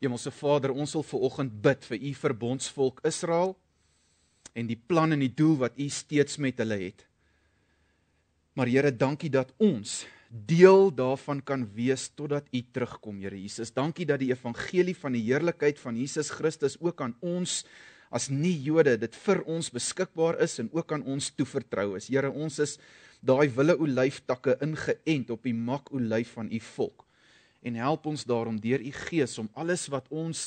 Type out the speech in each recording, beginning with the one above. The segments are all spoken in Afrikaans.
Hemelse Vader, ons wil ver oggend bid vir u verbondsvolk Israel en die plan en die doel wat u steeds met hulle het. Maar Here, dankie dat ons deel daarvan kan wees totdat u terugkom, Here Jesus. Dankie dat die evangelie van die heerlikheid van Jesus Christus ook aan ons as nie Jode dit vir ons beskikbaar is en ook aan ons toevertrou is. Here, ons is daai wille olyftakke ingeënt op die mak olyf van u volk en help ons daarom deur u die gees om alles wat ons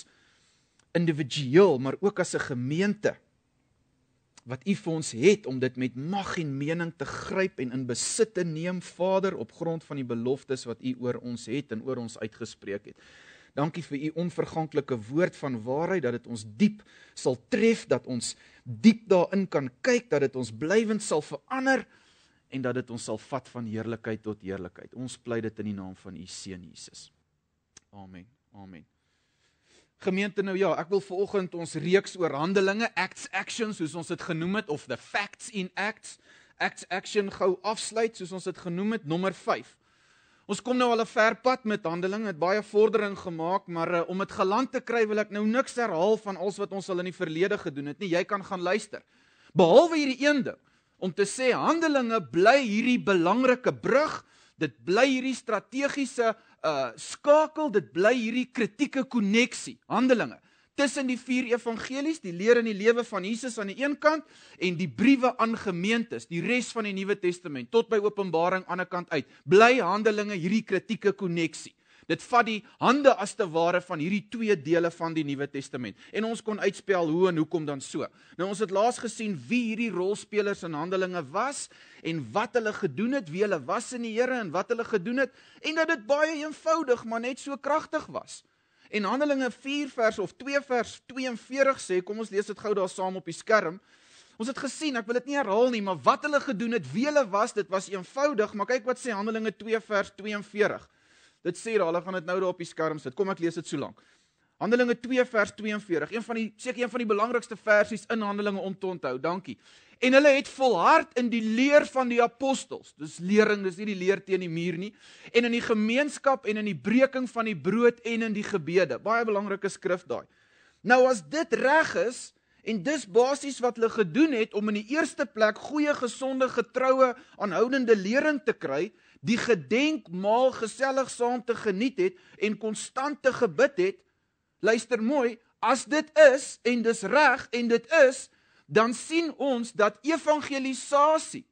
individueel maar ook as 'n gemeente wat u vir ons het om dit met mag en mening te gryp en in besit te neem Vader op grond van die beloftes wat u oor ons het en oor ons uitgespreek het. Dankie vir u onverganklike woord van waarheid dat dit ons diep sal tref, dat ons diep daarin kan kyk, dat dit ons blywend sal verander en dat dit ons sal vat van heerlikheid tot heerlikheid. Ons pleit dit in die naam van u seun Jesus. Amen. Amen. Gemeente nou ja, ek wil veraloggend ons reeks oor Handelinge, Acts Actions soos ons dit genoem het of the facts in Acts, Acts Action gou afsluit soos ons dit genoem het nommer 5. Ons kom nou al 'n ver pad met Handelinge, het baie vordering gemaak, maar uh, om dit geland te kry wil ek nou niks herhaal van alles wat ons al in die verlede gedoen het nie. Jy kan gaan luister. Behalwe hierdie een ding om te sê Handelinge bly hierdie belangrike brug, dit bly hierdie strategiese uh skakel, dit bly hierdie kritieke koneksie. Handelinge tussen die vier evangelies, die leer en die lewe van Jesus aan die een kant en die briewe aan gemeentes, die res van die Nuwe Testament tot by Openbaring aan die ander kant uit, bly Handelinge hierdie kritieke koneksie. Dit vat die hande as te ware van hierdie twee dele van die Nuwe Testament. En ons kon uitspel hoe en hoekom dan so. Nou ons het laas gesien wie hierdie rolspelers in Handelinge was en wat hulle gedoen het, wie hulle was in die Here en wat hulle gedoen het en dat dit baie eenvoudig maar net so kragtig was. En Handelinge 4 vers of 2 vers 42 sê, kom ons lees dit gou daar saam op die skerm. Ons het gesien, ek wil dit nie herhaal nie, maar wat hulle gedoen het, wie hulle was, dit was eenvoudig, maar kyk wat sê Handelinge 2 vers 42. Dit sê hulle gaan dit nou daar op die skerm sit. Kom ek lees dit so lank. Handelinge 2 vers 42, een van die seker een van die belangrikste versies in Handelinge om te onthou. Dankie. En hulle het volhard in die leer van die apostels. Dis lering, dis nie die leer teen die muur nie. En in die gemeenskap en in die breking van die brood en in die gebede. Baie belangrike skrif daai. Nou as dit reg is, En dis basies wat hulle gedoen het om in die eerste plek goeie gesonde getroue aanhoudende lering te kry, die gedenkmaal gesellig saam te geniet het en konstante gebid het. Luister mooi, as dit is en dis reg en dit is, dan sien ons dat evangelisasie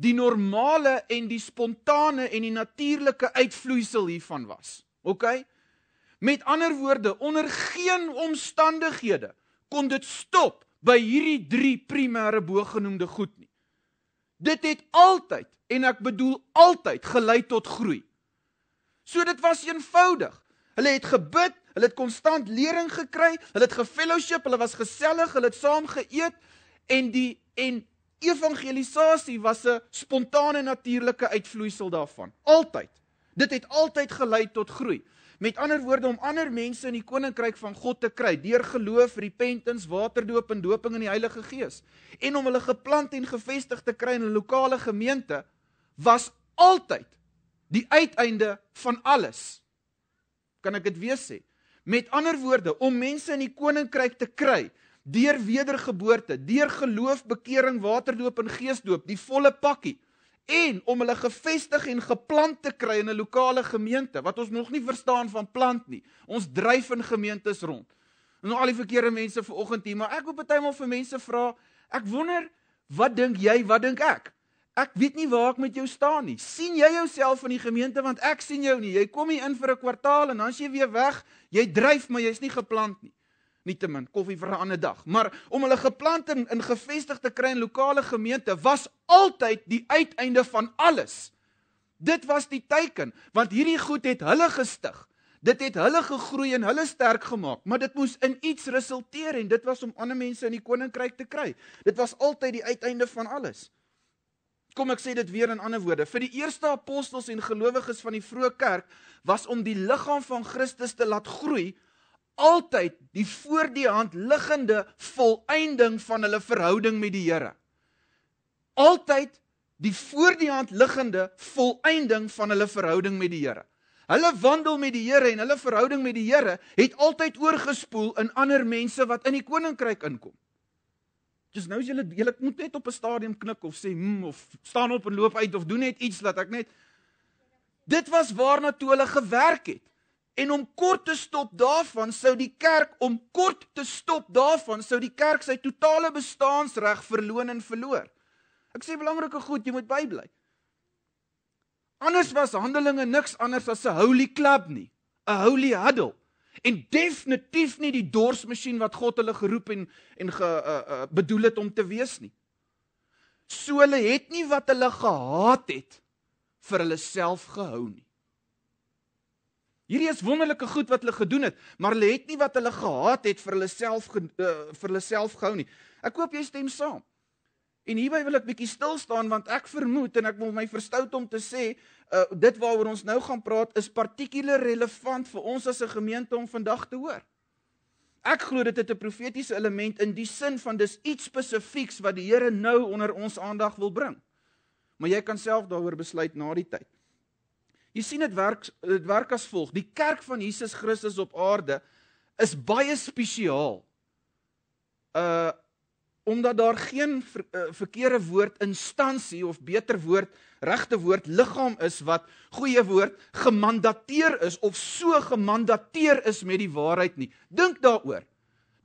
die normale en die spontane en die natuurlike uitvloeisel hiervan was. OK? Met ander woorde, onder geen omstandighede kon dit stop by hierdie drie primêre bogenoemde goed nie. Dit het altyd en ek bedoel altyd gelei tot groei. So dit was eenvoudig. Hulle het gebid, hulle het konstant lering gekry, hulle het gefellowship, hulle was gesellig, hulle het saam geëet en die en evangelisasie was 'n spontane natuurlike uitvloeisel daarvan. Altyd. Dit het altyd gelei tot groei. Met ander woorde om ander mense in die koninkryk van God te kry deur geloof, repentance, waterdoop en doping in die Heilige Gees en om hulle geplant en gevestig te kry in 'n lokale gemeente was altyd die uiteinde van alles. Kan ek dit weer sê? Met ander woorde om mense in die koninkryk te kry deur wedergeboorte, deur geloof, bekering, waterdoop en geesdoop, die volle pakkie en om hulle gefestig en geplant te kry in 'n lokale gemeente wat ons nog nie verstaan van plant nie. Ons dryf in gemeentes rond. Nou al die verkeerde mense vanoggend hier, maar ek wil bytelmal vir mense vra, ek wonder wat dink jy, wat dink ek? Ek weet nie waar ek met jou staan nie. sien jy jouself in die gemeente want ek sien jou nie. Jy kom hier in vir 'n kwartaal en dan as jy weer weg, jy dryf maar jy's nie geplant nie. Nietemin koffie vir 'n ander dag, maar om hulle geplant en in gevestig te kry in lokale gemeente was altyd die uiteinde van alles. Dit was die teken, want hierdie goed het hulle gestig. Dit het hulle gegroei en hulle sterk gemaak, maar dit moes in iets resulteer en dit was om ander mense in die koninkryk te kry. Dit was altyd die uiteinde van alles. Kom ek sê dit weer in ander woorde. Vir die eerste apostels en gelowiges van die vroeë kerk was om die liggaam van Christus te laat groei altyd die voor die hand liggende volëinding van hulle verhouding met die Here. Altyd die voor die hand liggende volëinding van hulle verhouding met die Here. Hulle wandel met die Here en hulle verhouding met die Here het altyd oorgespoel in ander mense wat in die koninkryk inkom. Dis nou as jy jy moet net op 'n stadium knik of sê hm of staan op en loop uit of doen net iets dat ek net Dit was waarna toe hulle gewerk het. En om kort te stop daarvan sou die kerk om kort te stop daarvan sou die kerk sy totale bestaansreg verloon en verloor. Ek sê belangrike goed, jy moet bybly. Anders was Handelinge niks anders as 'n holy club nie, 'n holy huddle en definitief nie die dorsmasjien wat God hulle geroep en en ge uh, uh, bedoel het om te wees nie. So hulle het nie wat hulle gehaat het vir hulle self gehou nie. Hierdie is wonderlike goed wat hulle gedoen het, maar hulle het nie wat hulle gehaat het vir hulle self uh, vir hulle self gehou nie. Ek hoop jy stem saam. En hierby wil ek bietjie stil staan want ek vermoed en ek wil my verstout om te sê, uh, dit waaroor ons nou gaan praat is partikulier relevant vir ons as 'n gemeente om vandag te hoor. Ek glo dit het 'n profetiese element in die sin van dis iets spesifieks wat die Here nou onder ons aandag wil bring. Maar jy kan self daaroor besluit na die tyd. Jy sien dit werk dit werk as volg. Die kerk van Jesus Christus op aarde is baie spesiaal. Uh omdat daar geen ver, uh, verkeerde woord instansie of beter woord regte woord liggaam is wat goeie woord gemandateer is of so gemandateer is met die waarheid nie. Dink daaroor.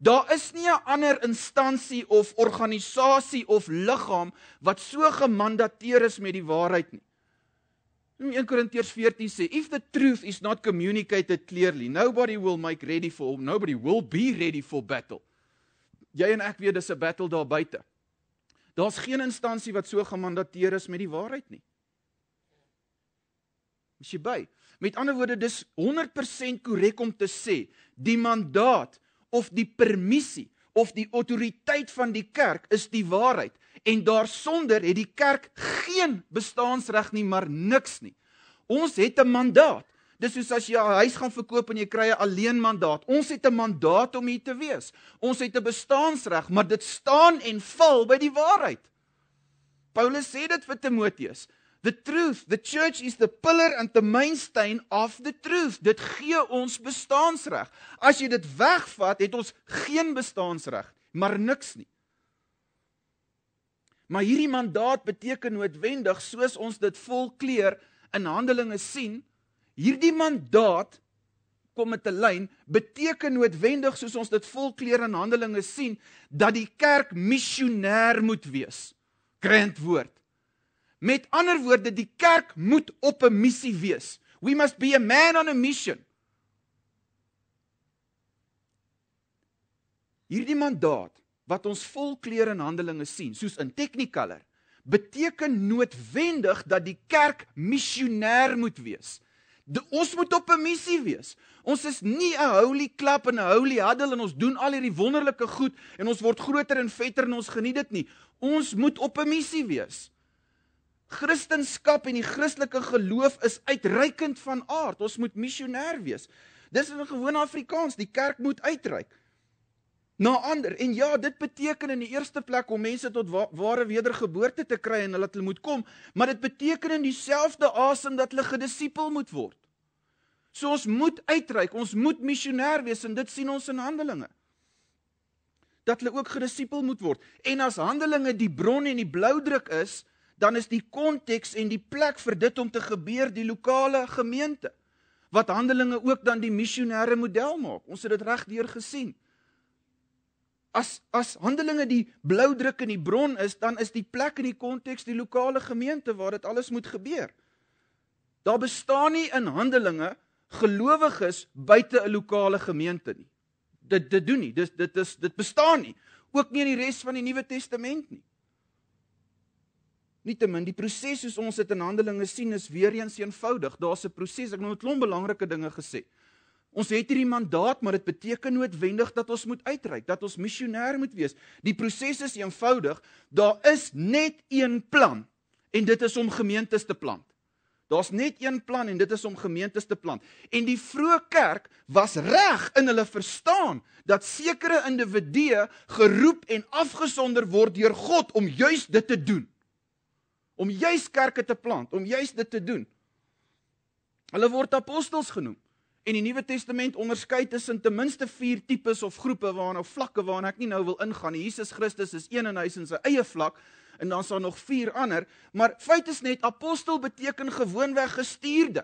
Daar is nie 'n ander instansie of organisasie of liggaam wat so gemandateer is met die waarheid nie. In 1 Korintiërs 14 sê, if the truth is not communicated clearly, nobody will make ready for nobody will be ready for battle. Jy en ek weet dis 'n battle daar buite. Daar's geen instansie wat so gemandateer is met die waarheid nie. Is jy by? Met ander woorde, dis 100% korrek om te sê die mandaat of die permissie of die autoriteit van die kerk is die waarheid en daarsonder het die kerk geen bestaansreg nie maar niks nie. Ons het 'n mandaat. Dis soos as jy 'n huis gaan verkoop en jy kry 'n alleen mandaat. Ons het 'n mandaat om hier te wees. Ons het 'n bestaansreg, maar dit staan en val by die waarheid. Paulus sê dit vir Timoteus. The truth, the church is the pillar and the mainstay of the truth. Dit gee ons bestaansreg. As jy dit wegvat, het ons geen bestaansreg, maar niks nie. Maar hierdie mandaat beteken noodwendig soos ons dit vol kleur in Handelinge sien, hierdie mandaat kom met 'n lyn beteken noodwendig soos ons dit vol kleur in Handelinge sien dat die kerk missionêr moet wees. Grand woord. Met ander woorde, die kerk moet op 'n missie wees. We must be a man on a mission. Hierdie mandaat wat ons vol kleure in Handelinge sien, soos in Technicolor, beteken noodwendig dat die kerk missionêr moet wees. De, ons moet op 'n missie wees. Ons is nie 'n holy club en 'n holy huddle en ons doen al hierdie wonderlike goed en ons word groter en vetter en ons geniet dit nie. Ons moet op 'n missie wees. Christendom en die Christelike geloof is uitreikend van aard. Ons moet missionêr wees. Dis in gewone Afrikaans, die kerk moet uitreik na ander. En ja, dit beteken in die eerste plek om mense tot wa ware wedergeboorte te kry en hulle dat hulle moet kom, maar dit beteken in dieselfde asem dat hulle gedisipel moet word. So ons moet uitreik, ons moet missionêr wees en dit sien ons in Handelinge. Dat hulle ook gedisipel moet word. En as Handelinge die bron en die bloudruk is, dan is die konteks en die plek vir dit om te gebeur die lokale gemeente. Wat Handelinge ook dan die missionêre model maak. Ons het dit regdeur gesien as as Handelinge die bloudruk en die bron is, dan is die plek en die konteks die lokale gemeente waar dit alles moet gebeur. Daar bestaan nie in Handelinge gelowiges buite 'n lokale gemeente nie. Dit dit doen nie. Dis dit is dit bestaan nie. Ook nie in die res van die Nuwe Testament nie. Nietemin, die proses soos ons dit in Handelinge sien is weer eens eenvoudig. Daar's 'n proses. Ek het nou 'n klomp belangrike dinge gesê. Ons het hierdie mandaat, maar dit beteken noodwendig dat ons moet uitreik, dat ons missionêr moet wees. Die proses is eenvoudig. Daar is net een plan en dit is om gemeentes te plant. Daar's net een plan en dit is om gemeentes te plant. En die vroeë kerk was reg in hulle verstaan dat sekere individue geroep en afgesonder word deur God om juis dit te doen. Om juis kerke te plant, om juis dit te doen. Hulle word apostels genoem en die Nuwe Testament onderskei tussen ten minste 4 tipes of groepe waarna nou vlakke waarna ek nie nou wil ingaan nie. Jesus Christus is een en hy is in sy eie vlak en dan is daar nog 4 ander, maar feit is net apostel beteken gewoonweg gestuurde.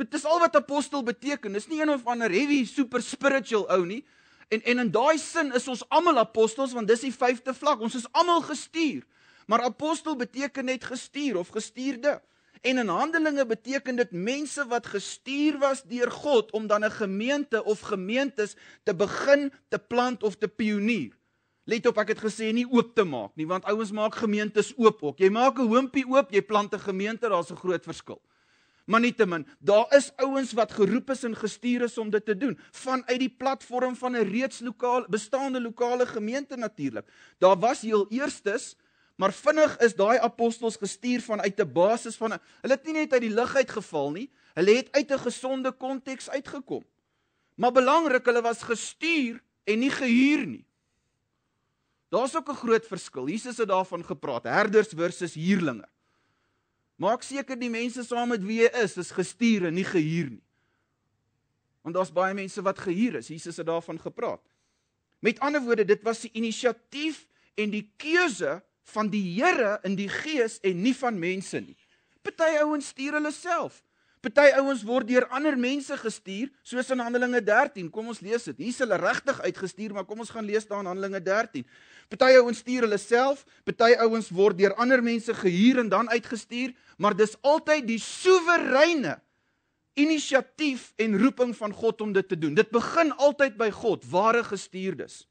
Dit is al wat apostel beteken. Dis nie een of ander heavy super spiritual ou nie. En en in daai sin is ons almal apostels want dis die vyfde vlak. Ons is almal gestuur. Maar apostel beteken net gestuur of gestuurde. En in Handelinge beteken dit mense wat gestuur was deur God om dan 'n gemeente of gemeentes te begin te plant of te pionier. Let op, ek het gesê nie oop te maak nie, want ouens maak gemeentes oop ook. Jy maak 'n hoompie oop, jy plant 'n gemeente, daar's 'n groot verskil. Maar nietemin, daar is ouens wat geroep is en gestuur is om dit te doen, vanuit die platform van 'n reeds lokaal bestaande lokale gemeente natuurlik. Daar was heel eerstes Maar vinnig is daai apostels gestuur vanuit 'n basis van hulle het nie net uit die lug uit geval nie, hulle het uit 'n gesonde konteks uitgekom. Maar belangrik, hulle was gestuur en nie gehuur nie. Daar's ook 'n groot verskil. Jesus het daarvan gepraat, herders versus huurlinge. Maak seker die mense saam met wie jy is, is gestuur en nie gehuur nie. Want daar's baie mense wat gehuur is. Jesus het daarvan gepraat. Met ander woorde, dit was die inisiatief en die keuse van die Here in die gees en nie van mense nie. Party ouens stuur hulle self. Party ouens word deur ander mense gestuur, soos in Handelinge 13. Kom ons lees dit. Hier is hulle regtig uitgestuur, maar kom ons gaan lees daar in Handelinge 13. Party ouens stuur hulle self, party ouens word deur ander mense gehuur en dan uitgestuur, maar dis altyd die soewereine inisiatief en roeping van God om dit te doen. Dit begin altyd by God, ware gestuurdes.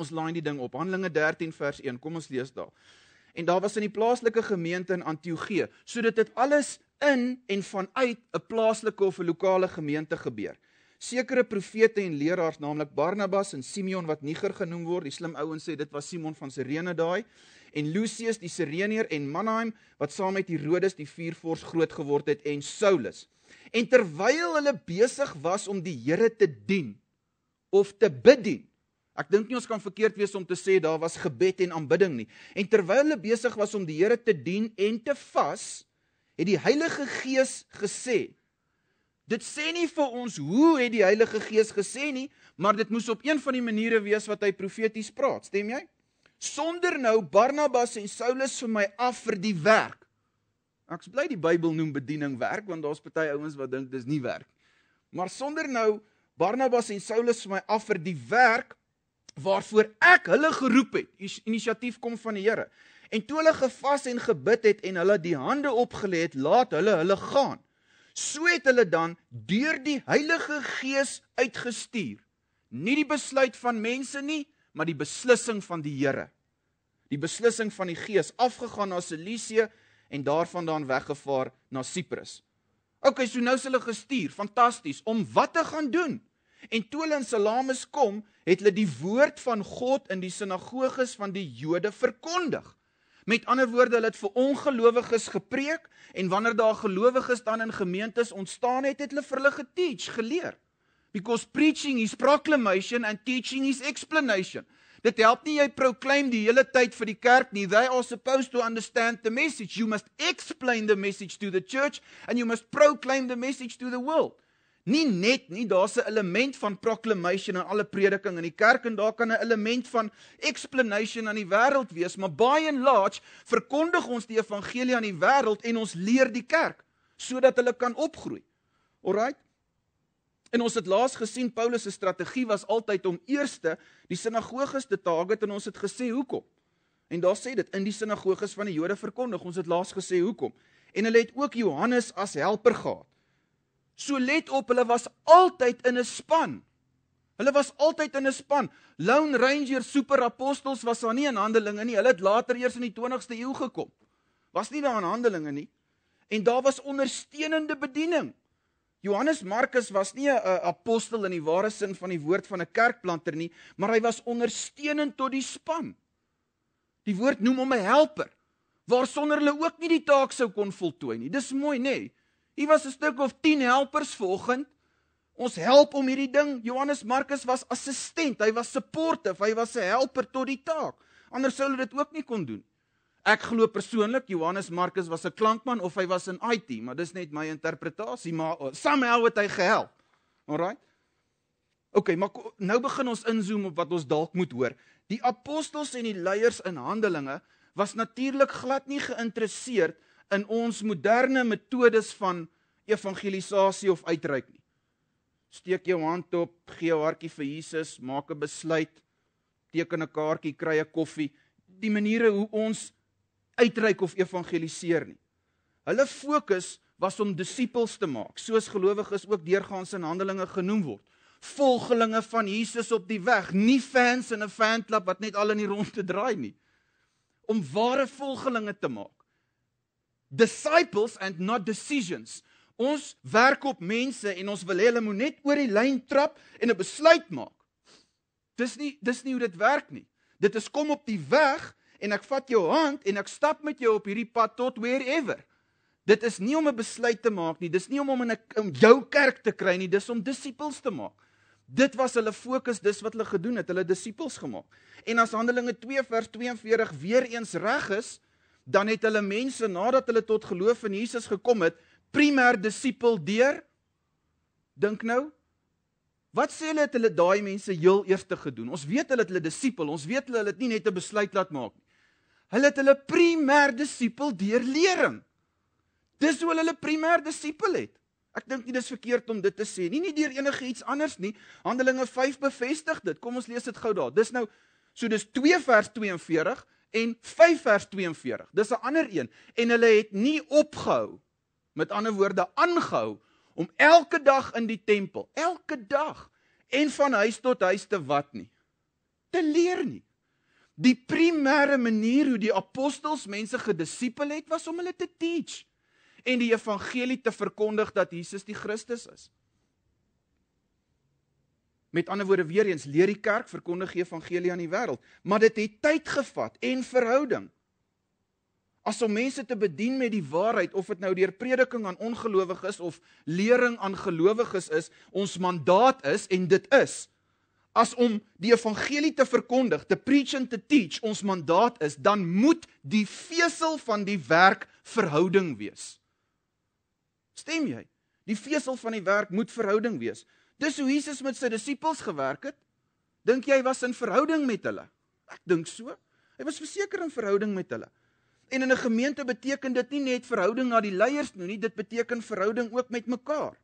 Ons laai die ding op Handelinge 13 vers 1. Kom ons lees daar. En daar was in die plaaslike gemeente in Antiochië, so dit het alles in en vanuit 'n plaaslike of 'n lokale gemeente gebeur. Sekere profete en leraars, naamlik Barnabas en Simeon wat Niger genoem word, die slim ouens sê dit was Simon van Sirene daai, en Lucius die Sireneer en Mannheim wat saam met Herodes die vuurvors groot geword het en Saulus. En terwyl hulle besig was om die Here te dien of te bid dien, Ek dink nie ons kan verkeerd wees om te sê daar was gebed en aanbidding nie. En terwyl hulle besig was om die Here te dien en te vas, het die Heilige Gees gesê. Dit sê nie vir ons hoe het die Heilige Gees gesê nie, maar dit moes op een van die maniere wees wat hy profeties praat, stem jy? Sonder nou Barnabas en Saulus vir my af vir die werk. Ek is bly die Bybel noem bediening werk want daar's party ouens wat dink dis nie werk. Maar sonder nou Barnabas en Saulus vir my af vir die werk waarvoor ek hulle geroep het. Inisiatief kom van die Here. En toe hulle gevas en gebid het en hulle die hande opgelê het, laat hulle hulle gaan. So het hulle dan deur die Heilige Gees uitgestuur. Nie die besluit van mense nie, maar die beslissing van die Here. Die beslissing van die Gees afgegaan na Silisië en daarvandaan weggevaar na Siprus. Okay, so nou is hulle gestuur. Fantasties. Om wat te gaan doen? en toe hulle in Salamis kom, het hulle die woord van God in die sinagoges van die Jode verkondig. Met ander woorde, hulle het vir ongelowiges gepreek en wanneer daar gelowiges dan in gemeentes ontstaan het, het hulle vir hulle geteach, geleer. Because preaching is proclamation and teaching is explanation. Dit help nie jy proclaim die hele tyd vir die kerk nie. They are supposed to understand the message. You must explain the message to the church and you must proclaim the message to the world nie net nie daar's 'n element van proclamation in alle prediking in die kerk en daar kan 'n element van explanation aan die wêreld wees maar by and large verkondig ons die evangelie aan die wêreld en ons leer die kerk sodat hulle kan opgroei. Alraight. En ons het laas gesien Paulus se strategie was altyd om eerste die sinagoges te target en ons het gesê hoekom? En daar sê dit in die sinagoges van die Jode verkondig. Ons het laas gesê hoekom? En hulle het ook Johannes as helper gehad. So let op, hulle was altyd in 'n span. Hulle was altyd in 'n span. Lone Ranger superapostels was daar nie in Handelinge nie. Hulle het later eers in die 20ste eeu gekom. Was nie daar in Handelinge nie. En daar was ondersteunende bediening. Johannes Markus was nie 'n apostel in die ware sin van die woord van 'n kerkplanter nie, maar hy was ondersteunend tot die span. Die woord noem hom 'n helper, waarsonder hulle ook nie die taak sou kon voltooi nie. Dis mooi, nê? Nee. Hier was 'n stuk of 10 helpers vanoggend. Ons help om hierdie ding. Johannes Markus was assistent, hy was supportive, hy was 'n helper tot die taak. Anders sou hulle dit ook nie kon doen. Ek glo persoonlik Johannes Markus was 'n klankman of hy was in IT, maar dis net my interpretasie, maar eh, somehow het hy gehelp. Alraai. OK, maar nou begin ons inzoom op wat ons dalk moet hoor. Die apostels en die leiers in Handelinge was natuurlik glad nie geïnteresseerd in ons moderne metodes van evangelisasie of uitreik nie. Steek jou hand op, gee 'n hartjie vir Jesus, maak 'n besluit, teken 'n kaartjie, kry 'n koffie, die maniere hoe ons uitreik of evangeliseer nie. Hulle fokus was om disippels te maak, soos gelowiges ook deurgaans in Handelinge genoem word volgelinge van Jesus op die weg, nie fans in 'n fanklub wat net al in die rond te draai nie. Om ware volgelinge te maak disciples and not decisions. Ons werk op mense en ons wil hê hulle moet net oor die lyn trap en 'n besluit maak. Dis nie dis nie hoe dit werk nie. Dit is kom op die weg en ek vat jou hand en ek stap met jou op hierdie pad tot wherever. Dit is nie om 'n besluit te maak nie, dis nie om om in 'n jou kerk te kry nie, dis om disippels te maak. Dit was hulle fokus, dis wat hulle gedoen het, hulle disippels gemaak. En as Handelinge 2 vers 42 weer eens reg is, dan het hulle mense nadat hulle tot geloof in Jesus gekom het, primêr disipel deur dink nou Wat sê hulle het hulle daai mense heel eerste gedoen? Ons weet hulle het hulle disipel, ons weet hulle het nie net 'n besluit laat maak nie. Hulle het hulle primêr disipel deur lering. Dis hoe hulle hulle primêr disipel het. Ek dink nie dis verkeerd om dit te sê nie, nie deur enige iets anders nie. Handelinge 5 bevestig dit. Kom ons lees dit gou daar. Dis nou so dis 2 vers 42 en 5 vers 42. Dis 'n ander een en hulle het nie opgehou met ander woorde aangehou om elke dag in die tempel, elke dag en van huis tot huis te wat nie te leer nie. Die primêre manier hoe die apostels mense gedisipel het was om hulle te teach en die evangelie te verkondig dat Jesus die Christus is. Met ander woorde weer eens leer die kerk verkondig die evangelie aan die wêreld, maar dit het tyd gevat en verhouding. As om mense te bedien met die waarheid of dit nou deur prediking aan ongelowiges of lering aan gelowiges is, ons mandaat is en dit is as om die evangelie te verkondig, te preach and to teach, ons mandaat is, dan moet die vesel van die werk verhouding wees. Stem jy? Die vesel van die werk moet verhouding wees. Dis hoe Jesus met sy disippels gewerk het. Dink jy hy was in verhouding met hulle? Ek dink so. Hy was verseker in verhouding met hulle. En in 'n gemeente beteken dit nie net verhouding na die leiers nie, nie, dit beteken verhouding ook met mekaar.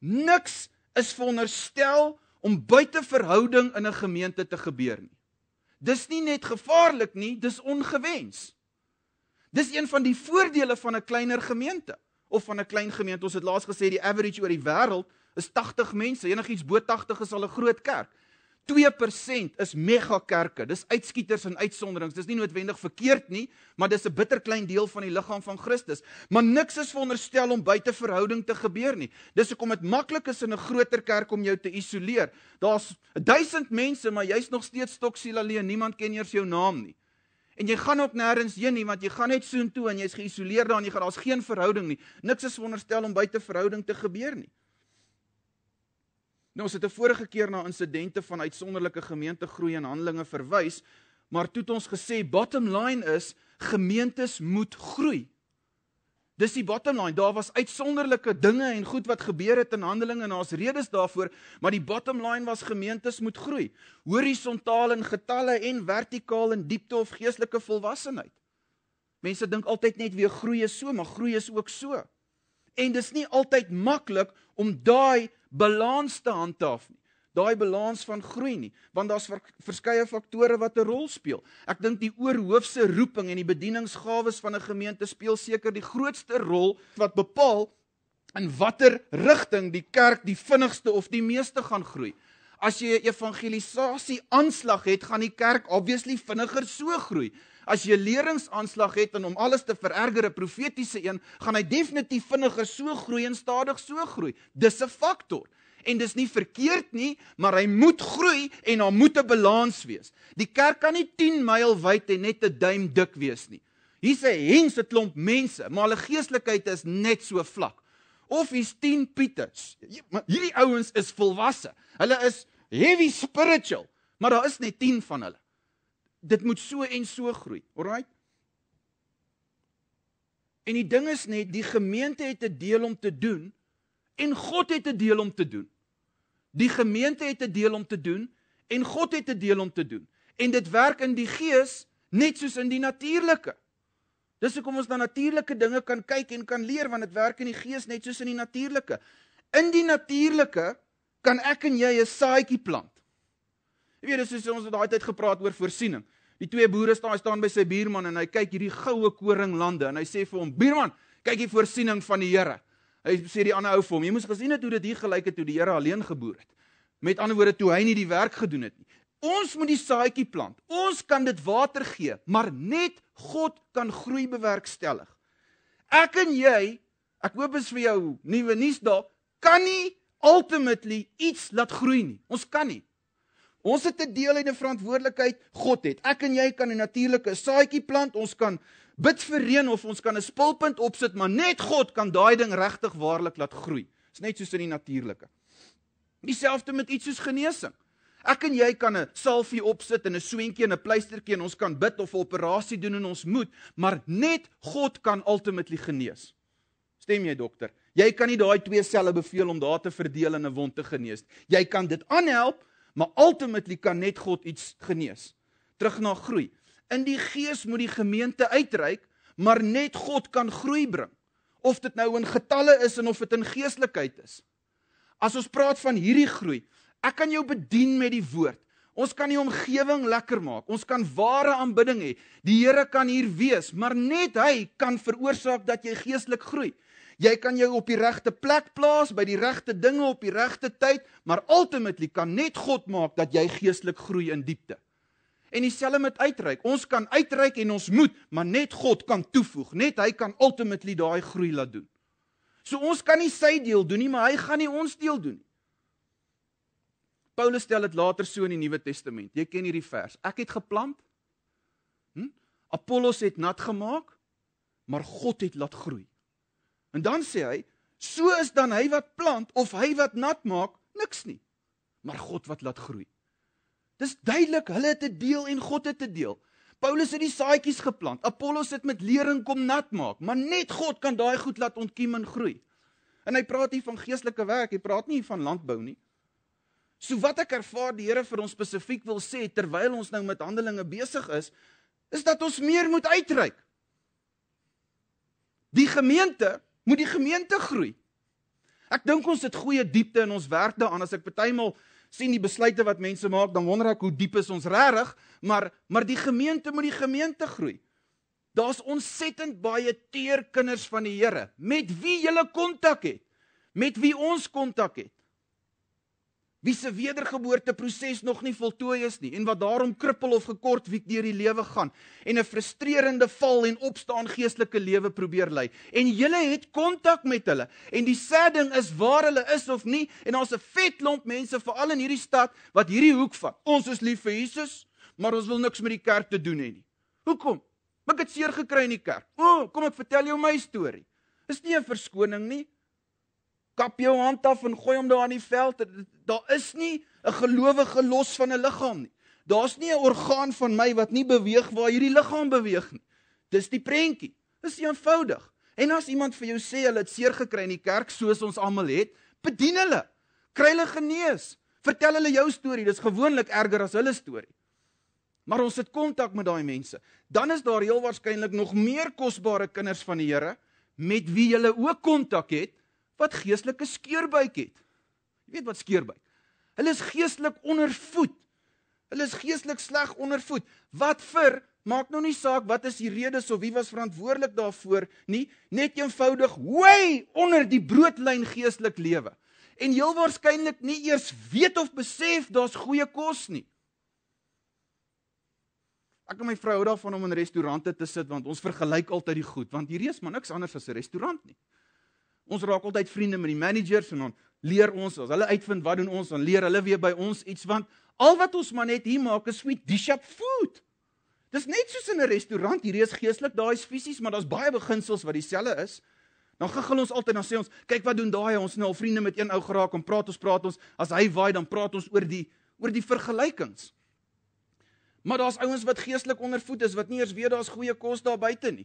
Niks is veronderstel om buite verhouding in 'n gemeente te gebeur nie. Dis nie net gevaarlik nie, dis ongewens. Dis een van die voordele van 'n kleiner gemeente of van 'n klein gemeente. Ons het laas gesê die average oor die wêreld is 80 mense, enigiets bo 80 is al 'n groot kerk. 2% is mega kerke. Dis uitskieters en uitsonderings. Dis nie noodwendig verkeerd nie, maar dis 'n bitter klein deel van die liggaam van Christus. Maar niks is veronderstel om buite verhouding te gebeur nie. Dis hoekom dit maklik is in 'n groter kerk om jou te isoleer. Daar's 1000 mense, maar jy's nog steeds stoksiel alleen. Niemand ken eers jou naam nie. En jy gaan ook nêrens heen nie want jy gaan net soontoe en jy's geïsoleer daar en jy gaan daar's geen verhouding nie. Niks is veronderstel om buite verhouding te gebeur nie. Nou ons het 'n vorige keer na insidente van uitsonderlike gemeentegroei en handelinge verwys, maar toe het ons gesê bottom line is gemeentes moet groei. Dis die bottom line. Daar was uitsonderlike dinge en goed wat gebeur het in Handelinge en ons redes daarvoor, maar die bottom line was gemeentes moet groei. Horisontaal in getalle en vertikaal in diepte of geestelike volwassenheid. Mense dink altyd net weer groei is so, maar groei is ook so. En dis nie altyd maklik om daai balans te handhaaf nie. Daai balans van groei nie, want daar's verskeie faktore wat 'n rol speel. Ek dink die oorhoofse roeping en die bedieningsgawes van 'n gemeente speel seker die grootste rol wat bepaal in watter rigting die kerk die vinnigste of die meeste gaan groei. As jy 'n evangelisasie aanslag het, gaan die kerk obviously vinniger so groei as jy 'n leringsaanslag het en om alles te vererger 'n profetiese een, gaan hy definitief vinniger so groei en stadig so groei. Dis 'n faktor. En dis nie verkeerd nie, maar hy moet groei en daar moet 'n balans wees. Die kerk kan nie 10 myl wyd en net 'n duim dik wees nie. Hier's 'n hense klomp mense, maar hulle geeslikheid is net so vlak. Of hier's 10 Pieters. Hierdie ouens is volwasse. Hulle is heavy spiritual, maar daar is net 10 van hulle dit moet so en so groei. Alraai. En die ding is net die gemeente het 'n deel om te doen en God het 'n deel om te doen. Die gemeente het 'n deel om te doen en God het 'n deel om te doen. En dit werk in die gees net soos in die natuurlike. Dis hoekom ons na natuurlike dinge kan kyk en kan leer want dit werk in die gees net soos in die natuurlike. In die natuurlike kan ek en jy 'n saadjie plant. Jy weet, dis soos ons het daai tyd gepraat oor voorsiening. Die twee boere staan staan by sy buurman en hy kyk hierdie goue koringlande en hy sê vir hom: "Buurman, kyk hier voorsiening van die Here." Hy sê die ander ou vir hom: "Jy moes gesien het hoe dit hier gelyk het toe die Here alleen geboer het." Met ander woorde, toe hy nie die werk gedoen het nie. Ons moet die saadjie plant. Ons kan dit water gee, maar net God kan groei bewerkstellig. Ek en jy, ek hoop is vir jou nuwe nuus dalk, kan nie ultimately iets laat groei nie. Ons kan nie. Ons het 'n deel in 'n verantwoordelikheid God het. Ek en jy kan 'n natuurlike saadjie plant, ons kan bid vir reën of ons kan 'n spulpunt opsit, maar net God kan daai ding regtig waarlik laat groei. Dit's net soos in die natuurlike. Dieselfde met iets soos genesing. Ek en jy kan 'n salfie opsit en 'n swentjie en 'n pleistertjie en ons kan bid of 'n operasie doen en ons moet, maar net God kan ultimately genees. Stem jy, dokter? Jy kan nie daai twee selle beveel om daar te verdeel en 'n wond te genees nie. Jy kan dit aanhelp, maar ultimately kan net God iets genees terug na groei in die gees moet die gemeente uitreik maar net God kan groei bring of dit nou in getalle is en of dit in geeslikheid is as ons praat van hierdie groei ek kan jou bedien met die woord ons kan die omgewing lekker maak ons kan ware aanbidding hê die Here kan hier wees maar net hy kan veroorsaak dat jy geestelik groei Jy kan jou op die regte plek plaas by die regte dinge op die regte tyd, maar ultimately kan net God maak dat jy geestelik groei in diepte. En dieselfde met uitreik. Ons kan uitreik en ons moet, maar net God kan toevoeg. Net hy kan ultimately daai groei laat doen. So ons kan nie sy deel doen nie, maar hy gaan nie ons deel doen nie. Paulus stel dit later so in die Nuwe Testament. Jy ken hierdie vers. Ek het geplant. Hm? Apollos het nat gemaak, maar God het laat groei. En dan sê hy, so is dan hy wat plant of hy wat nat maak, niks nie. Maar God wat laat groei. Dis duidelik, hulle het 'n deel en God het 'n deel. Paulus het die saadjies geplant, Apollos het met lering kom nat maak, maar net God kan daai goed laat ontkiem en groei. En hy praat hier van geestelike werk, hy praat nie van landbou nie. So wat ek ervaar die Here vir ons spesifiek wil sê terwyl ons nou met Handelinge besig is, is dat ons meer moet uitreik. Die gemeente moet die gemeente groei. Ek dink ons het goeie diepte in ons werk daaraan as ek partymal sien die besluite wat mense maak, dan wonder ek hoe diep is ons regtig, maar maar die gemeente moet die gemeente groei. Daar's ontsettend baie teer kinders van die Here met wie jy kontak het, met wie ons kontak het wie se wedergeboorteproses nog nie voltooi is nie en wat daarom krippel of gekort wiek deur die lewe gaan en 'n frustrerende val en opstaan geestelike lewe probeer lei. En hulle het kontak met hulle en die sadding is waar hulle is of nie en daar's 'n vet lomp mense veral in hierdie stad wat hierdie hoek vat. Ons is lief vir Jesus, maar ons wil niks met die kerk te doen hê nie. Hoekom? Ek het seer gekry in die kerk. O, oh, kom ek vertel jou my storie. Is nie 'n verskoning nie kap jou hand af en gooi hom daar in die veld. Daar is nie 'n gelowige los van 'n liggaam nie. Daar's nie 'n orgaan van my wat nie beweeg waar hierdie liggaam beweeg nie. Dis die prentjie. Dis eenvoudig. En as iemand vir jou sê hulle het seer gekry in die kerk soos ons almal het, bedien hulle. Kry hulle genees. Vertel hulle jou storie. Dis gewoonlik erger as hulle storie. Maar ons het kontak met daai mense. Dan is daar heel waarskynlik nog meer kosbare kinders van die Here met wie jy ook kontak het wat geestelike skeurbuik het. Jy weet wat skeurbuik? Hulle is geestelik ondervoed. Hulle is geestelik sleg ondervoed. Wat vir maak nou nie saak wat is die redes of wie was verantwoordelik daarvoor nie, net eenvoudig hoei onder die broodlyn geestelik lewe. En heel waarskynlik nie eers weet of besef daar's goeie kos nie. Ek en my vrou hou daarvan om in restaurante te sit want ons vergelyk altyd die goed want hierdie is maar niks anders as 'n restaurant nie. Ons raak altyd vriende met die managers en dan leer ons as hulle uitvind wat doen ons, dan leer hulle weer by ons iets want al wat ons maar net hier maak is sweet dish up food. Dis net soos in 'n restaurant, hierdie is geestelik, daai is fisies, maar daar's baie beginsels wat dieselfde is. Dan giggel ons altyd en dan sê ons, kyk wat doen daai, ons nou al vriende met een ou geraak en praat ons praat ons, as hy waai dan praat ons oor die oor die vergelykings. Maar daar's ouens wat geestelik ondervoed is wat nie eers weet daar's goeie kos daar buite nie.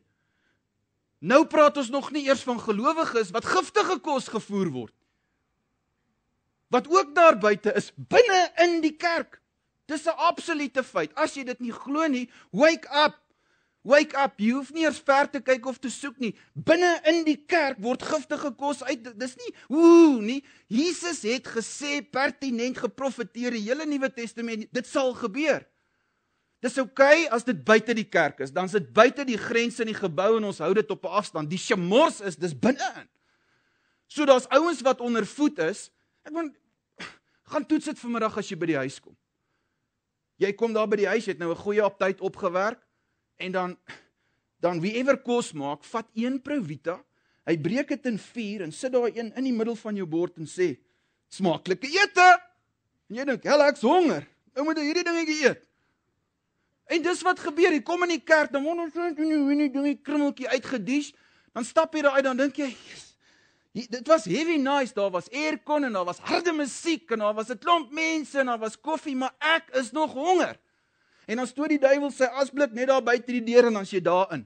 Nou praat ons nog nie eers van gelowiges wat giftige kos gevoer word. Wat ook daar buite is binne in die kerk. Dis 'n absolute feit. As jy dit nie glo nie, wake up. Wake up. Jy hoef nie eers ver te kyk of te soek nie. Binne in die kerk word giftige kos uit. Dis nie ooh nie. Jesus het gesê pertinent geprofeteer die hele Nuwe Testament, dit sal gebeur. Dis oukei okay as dit buite die kerk is, dan is dit buite die grense in die gebou en ons hou dit op 'n afstand. Die chamors is dis binne-in. So daar's ouens wat onder voet is. Ek moet gaan toets dit vanmiddag as jy by die huis kom. Jy kom daar by die huis, jy het nou 'n goeie op tyd opgewerk en dan dan whoever kos maak, vat een provita, hy breek dit in 4 en sit daai een in die middel van jou bord en sê: "Smaaklike ete." En jy dink, "Hel, ek's honger. Nou moet ek hierdie dingetjie eet." En dis wat gebeur, jy kom in die kerk, dan word ons doen hoe nie dingie krummeltjie uitgedies, dan stap jy daar uit dan dink jy, yes, jy, dit was heavy nice, daar was aircon en daar was harde musiek en daar was 'n klomp mense en daar was koffie, maar ek is nog honger. En dan stoot die duiwel sy asblik net daar buite die deur en dan sê jy daarin.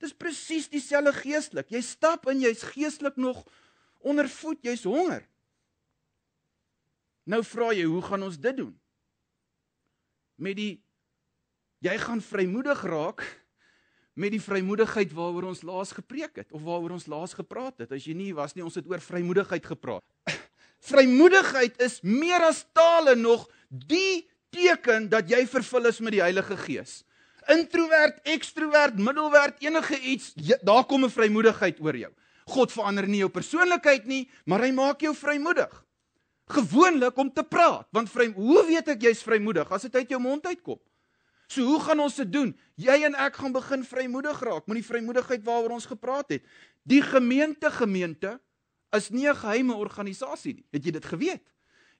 Dis presies dieselfde geestelik. Jy stap in, jy's geestelik nog onder voet, jy's honger. Nou vra jy, hoe gaan ons dit doen? Met die jy gaan vrymoedig raak met die vrymoedigheid waaroor ons laas gepreek het of waaroor ons laas gepraat het. As jy nie was nie, ons het oor vrymoedigheid gepraat. Vrymoedigheid is meer as tale nog die teken dat jy vervul is met die Heilige Gees. Introwert, ekstrowert, middelwert, enige iets, daar kom 'n vrymoedigheid oor jou. God verander nie jou persoonlikheid nie, maar hy maak jou vrymoedig. Gewoonlik om te praat, want vry, hoe weet ek jy's vrymoedig as dit uit jou mond uitkom? So hoe gaan ons dit doen? Jy en ek gaan begin vrymoedig raak. Moenie vrymoedigheid waaroor ons gepraat het. Die gemeente gemeente is nie 'n geheime organisasie nie. Het jy dit geweet?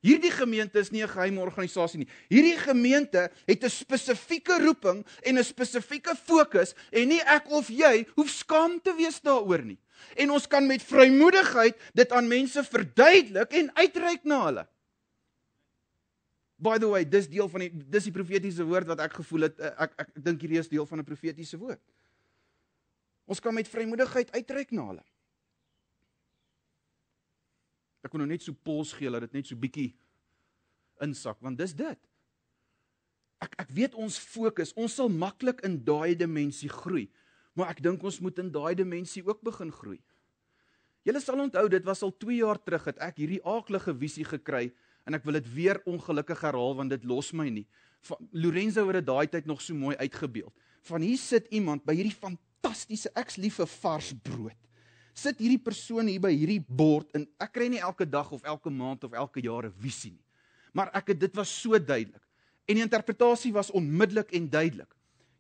Hierdie gemeente is nie 'n geheime organisasie nie. Hierdie gemeente het 'n spesifieke roeping en 'n spesifieke fokus en nie ek of jy hoef skaam te wees daaroor nie. En ons kan met vrymoedigheid dit aan mense verduidelik en uitreik na hulle. By the way, dis deel van die dis die profetiese woord wat ek gevoel het. Ek eh, ek, ek dink hierdie is deel van 'n profetiese woord. Ons kan met vrymoedigheid uitreik na hulle. Ek kon nou net so pols gee dat dit net so bietjie insak, want dis dit. Ek ek weet ons fokus, ons sal maklik in daai dimensie groei, maar ek dink ons moet in daai dimensie ook begin groei. Julle sal onthou dit was al 2 jaar terug het ek hierdie aaklige visie gekry en ek wil dit weer ongelukkig herhaal want dit los my nie. Van, Lorenzo het dit daai tyd nog so mooi uitgebeeld. Van hier sit iemand by hierdie fantastiese ek's lief vir vars brood. Sit hierdie persoon hier by hierdie bord en ek kry nie elke dag of elke maand of elke jaar 'n visie nie. Maar ek het dit was so duidelik. En die interpretasie was onmiddellik en duidelik.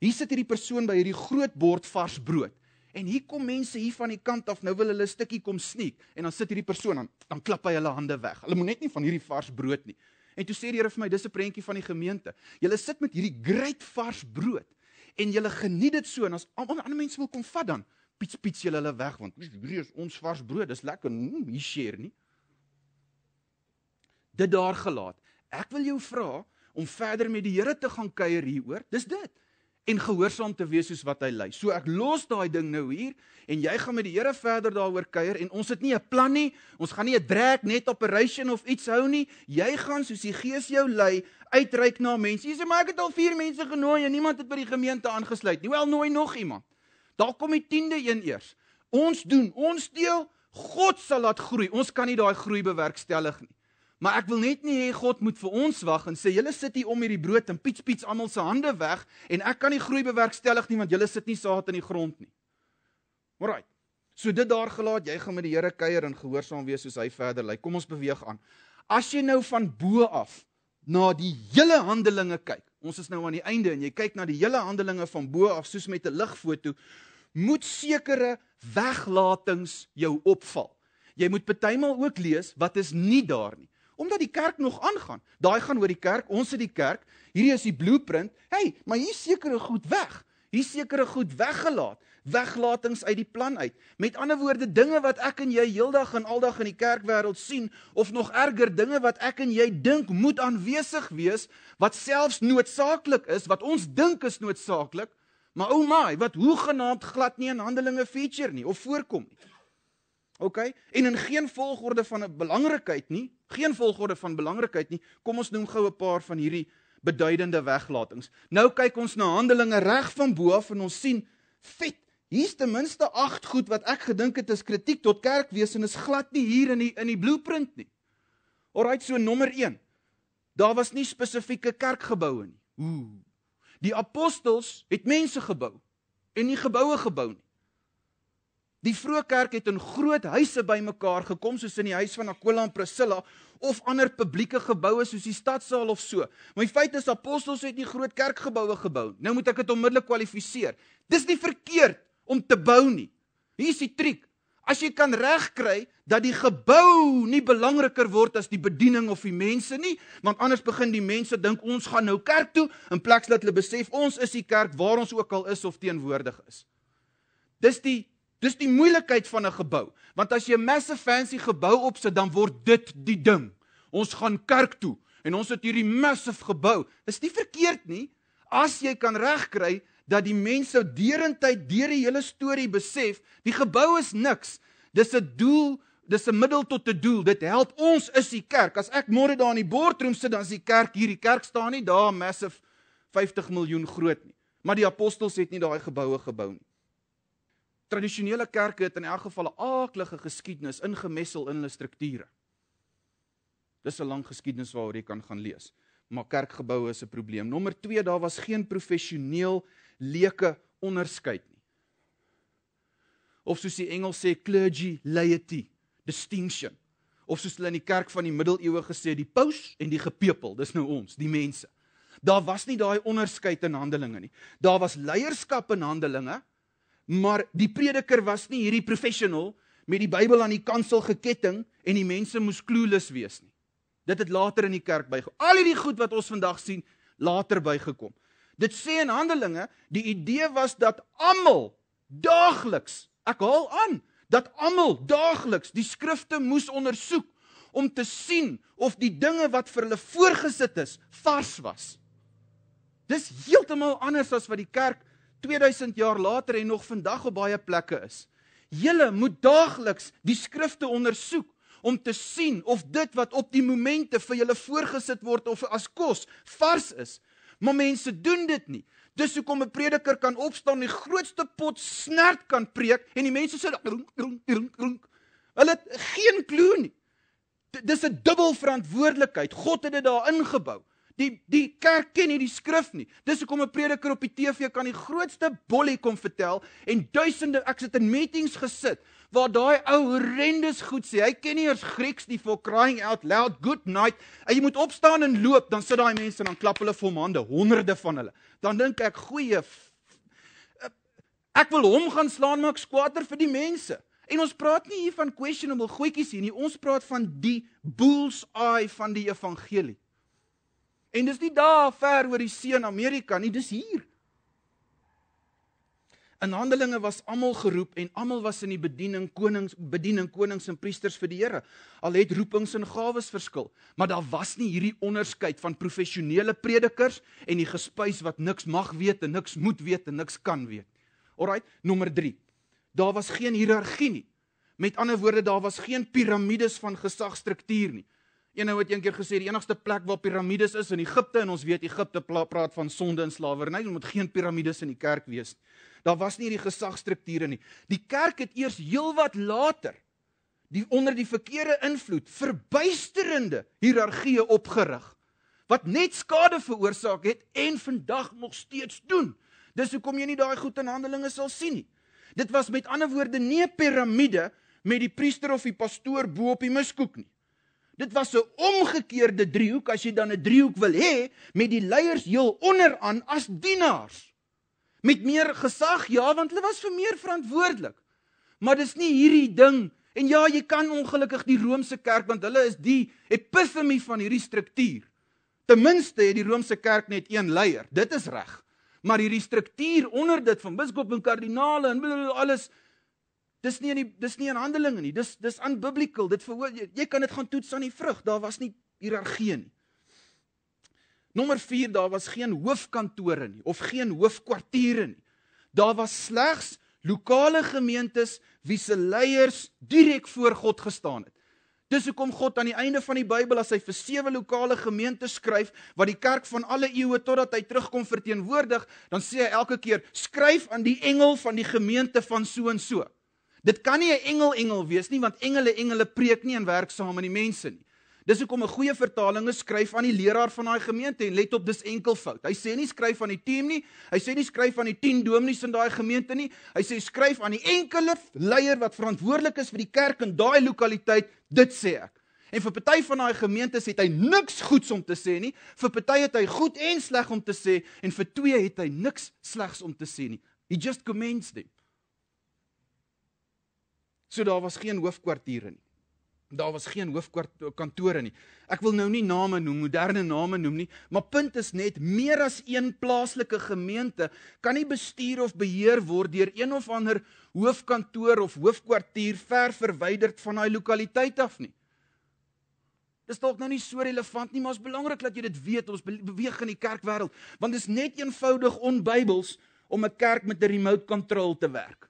Hier sit hierdie persoon by hierdie groot bord vars brood En hier kom mense hier van die kant af, nou wil hulle 'n stukkie kom sneek en dan sit hierdie persoon dan dan klap hy hulle hande weg. Hulle moet net nie van hierdie vars brood nie. En toe sê die Here vir my, dis 'n prentjie van die gemeente. Julle sit met hierdie great vars brood en julle geniet dit so en as ander mense wil kom vat dan piet piet julle hulle weg want hierdie is ons vars brood, dis lekker. Hmm, hier share nie. Dit daar gelaat. Ek wil jou vra om verder met die Here te gaan kuier hieroor. Dis dit en gehoorsaam te wees soos wat hy lei. So ek los daai ding nou hier en jy gaan met die Here verder daaroor kuier en ons het nie 'n plan nie. Ons gaan nie 'n drag net operation of iets hou nie. Jy gaan soos die Gees jou lei uitreik na mense. Jy sê maar ek het al 4 mense genooi en niemand het by die gemeente aangesluit nie. Wel nooi nog iemand. Daar kom die 10de een eers. Ons doen, ons deel, God sal laat groei. Ons kan nie daai groei bewerkstellig nie. Maar ek wil net nie hê God moet vir ons wag en sê julle sit hier om hierdie brood en piets piets almal se hande weg en ek kan nie groei bewerkstellig nie want julle sit nie saad in die grond nie. Alraight. So dit daar gelaat, jy gaan met die Here kuier en gehoorsaam wees soos hy verder lei. Kom ons beweeg aan. As jy nou van bo af na die hele handelinge kyk. Ons is nou aan die einde en jy kyk na die hele handelinge van bo af soos met 'n ligfoto, moet sekere weglatings jou opval. Jy moet partymal ook lees wat is nie daar nie omdat die kerk nog aangaan. Daai gaan oor die kerk, ons is die kerk. Hierdie is die blueprint. Hey, maar hier sekere goed weg. Hier sekere goed weggelaat. Weglatings uit die plan uit. Met ander woorde, dinge wat ek en jy heeldag en aldag in die kerkwêreld sien of nog erger dinge wat ek en jy dink moet aanwesig wees, wat selfs noodsaaklik is, wat ons dink is noodsaaklik, maar oh my, wat hoegenaamd glad nie in Handelinge feature nie of voorkom nie. OK? En in geen volgorde van 'n belangrikheid nie, geen volgorde van belangrikheid nie. Kom ons noem gou 'n paar van hierdie beduidende weglatings. Nou kyk ons na Handelinge reg van bo af en ons sien vet Hier is ten minste 8 goed wat ek gedink het is kritiek tot kerkwese en is glad nie hier in die in die blueprint nie. Alraai so nommer 1. Daar was nie spesifieke kerkgeboue nie. Ooh. Die apostels het mense gebou en nie geboue gebou nie. Die vroeë kerk het in groot huise bymekaar gekom soos in die huis van Aquila en Priscilla of ander publieke geboue soos die stadsaal of so. Maar die feit is apostels het nie groot kerkgeboue gebou nie. Nou moet ek dit onmiddellik kwalifiseer. Dis nie verkeerd om te bou nie. Hier is die triek. As jy kan regkry dat die gebou nie belangriker word as die bediening of die mense nie, want anders begin die mense dink ons gaan nou kerk toe in plaas dat hulle besef ons is die kerk waar ons ook al is of teenwoordig is. Dis die Dis die moeilikheid van 'n gebou, want as jy 'n massive fancy gebou opsit, dan word dit die ding. Ons gaan kerk toe en ons het hierdie massive gebou. Dis nie verkeerd nie as jy kan regkry dat die mense derentyd deur die hele storie besef, die gebou is niks. Dis 'n doel Dis 'n middel tot 'n doel. Dit help ons is die kerk. As ek môre daar in die boardroom sit, dan is die kerk hier. Die kerk staan nie daar massive 50 miljoen groot nie. Maar die apostels het nie daai geboue gebou nie. Tradisionele kerke het in elk geval 'n aaklige geskiedenis ingemessel in hulle strukture. Dis 'n lang geskiedenis waaroor jy kan gaan lees, maar kerkgeboue is 'n probleem. Nommer 2, daar was geen professioneel leuke onderskeid nie. Of soos die Engels sê clergy laity distinction, of soos hulle in die kerk van die middeleeue gesê het die paus en die gepepel, dis nou ons, die mense. Daar was nie daai onderskeid in handelinge nie. Daar was leierskap in handelinge, maar die prediker was nie hierdie professional met die Bybel aan die kansel geketting en die mense moes clueless wees nie. Dit het later in die kerk by al hierdie goed wat ons vandag sien later bygekom. Dit sê in Handelinge, die idee was dat almal daagliks, ek haal aan, dat almal daagliks die skrifte moes ondersoek om te sien of die dinge wat vir hulle voorgesit is, vars was. Dis heeltemal anders as wat die kerk 2000 jaar later en nog vandag op baie plekke is. Julle moet daagliks die skrifte ondersoek om te sien of dit wat op die oomente vir julle voorgesit word of as kos vars is. Maar mense doen dit nie. Dis hoekom 'n prediker kan opstaan en die grootste pot snert kan preek en die mense sê hulle het geen klou nie. Dis 'n dubbel verantwoordelikheid. God het dit daar ingebou. Die die kerk ken nie die skrif nie. Dis hoekom 'n prediker op die TV kan die grootste bollie kom vertel en duisende ek sit in meetings gesit waar daai ou horrendes goed sê. Hy ken nie eers Grieks nie for crying out loud good night. En jy moet opstaan en loop, dan sit daai mense en dan klap hulle vir hom hande, honderde van hulle. Dan dink ek goeie ek wil hom gaan slaan maak skwater vir die mense. En ons praat nie hier van questionable goedjies hier nie. Ons praat van die bull's eye van die evangelie. En dis nie daar ver oor die see in Amerika nie, dis hier. In Handelinge was almal geroep en almal was in die bediening konings bediening konings en priesters vir die Here. Al het roepings en gawes verskil, maar daar was nie hierdie onderskeid van professionele predikers en die gespuis wat niks mag weet en niks moet weet en niks kan weet. Alraai, nommer 3. Daar was geen hiërargie nie. Met ander woorde, daar was geen piramides van gesagstruktuur nie. Een ou het eendag gesê die enigste plek waar piramides is in Egipte en ons weet Egipte praat van sonde en slawerny, ons moet geen piramides in die kerk wees nie. Daar was nie hierdie gesagstrukture nie. Die kerk het eers heelwat later die onder die verkeerde invloed verbuisterende hiërargieë opgerig wat net skade veroorsaak het en vandag nog steeds doen. Dis hoekom jy nie daai goed in Handelinge sal sien nie. Dit was met ander woorde nie 'n piramide met die priester of die pastoor bo op die miskoek nie. Dit was 'n omgekeerde driehoek as jy dan 'n driehoek wil hê met die leiers heel onderaan as dienaars met meer gesag, ja, want hulle was vir meer verantwoordelik. Maar dis nie hierdie ding en ja, jy kan ongelukkig die Romeinse kerk want hulle is die epifemie van hierdie struktuur. Ten minste het die Romeinse kerk net een leier. Dit is reg. Maar hierdie struktuur onder dit van biskop en kardinale en alles, Dis nie in die dis nie in Handelinge nie. Dis dis unbiblical. Dit verhoor jy kan dit gaan toets aan die vrug. Daar was nie hiërargie nie. Nommer 4, daar was geen hoofkantore nie of geen hoofkwartiere nie. Daar was slegs lokale gemeentes wie se leiers direk voor God gestaan het. Dis hoekom God aan die einde van die Bybel as hy vir sewe lokale gemeente skryf wat die kerk van alle eeue totdat hy terugkom verteenwoordig, dan sê hy elke keer skryf aan die engel van die gemeente van so en so. Dit kan nie 'n engel engel wees nie want engele engele preek nie en werk saam met die mense nie. Dis hoekom 'n goeie vertaling geskryf aan die leraar van daai gemeente en let op dis enkel fout. Hy sê nie skryf aan die team nie. Hy sê nie skryf aan die 10 dominees in daai gemeente nie. Hy sê skryf aan die enkele leier wat verantwoordelik is vir die kerk in daai lokaliteit. Dit sê ek. En vir party van daai gemeentes het hy niks goeds om te sê nie. Vir party het hy goed en sleg om te sê en vir twee het hy niks slegs om te sê nie. He just commends them. So daar was geen hoofkwartiere nie. Daar was geen hoofkantore nie. Ek wil nou nie name noem, moderne name noem nie, maar punt is net meer as een plaaslike gemeente kan nie bestuur of beheer word deur een of ander hoofkantoor of hoofkwartier ver verwyderd van daai lokaliteit af nie. Dis dalk nou nie so relevant nie, maar dit is belangrik dat jy dit weet. Ons beweeg in die kerkwêreld, want dit is net eenvoudig onbybels om 'n kerk met 'n remote control te werk.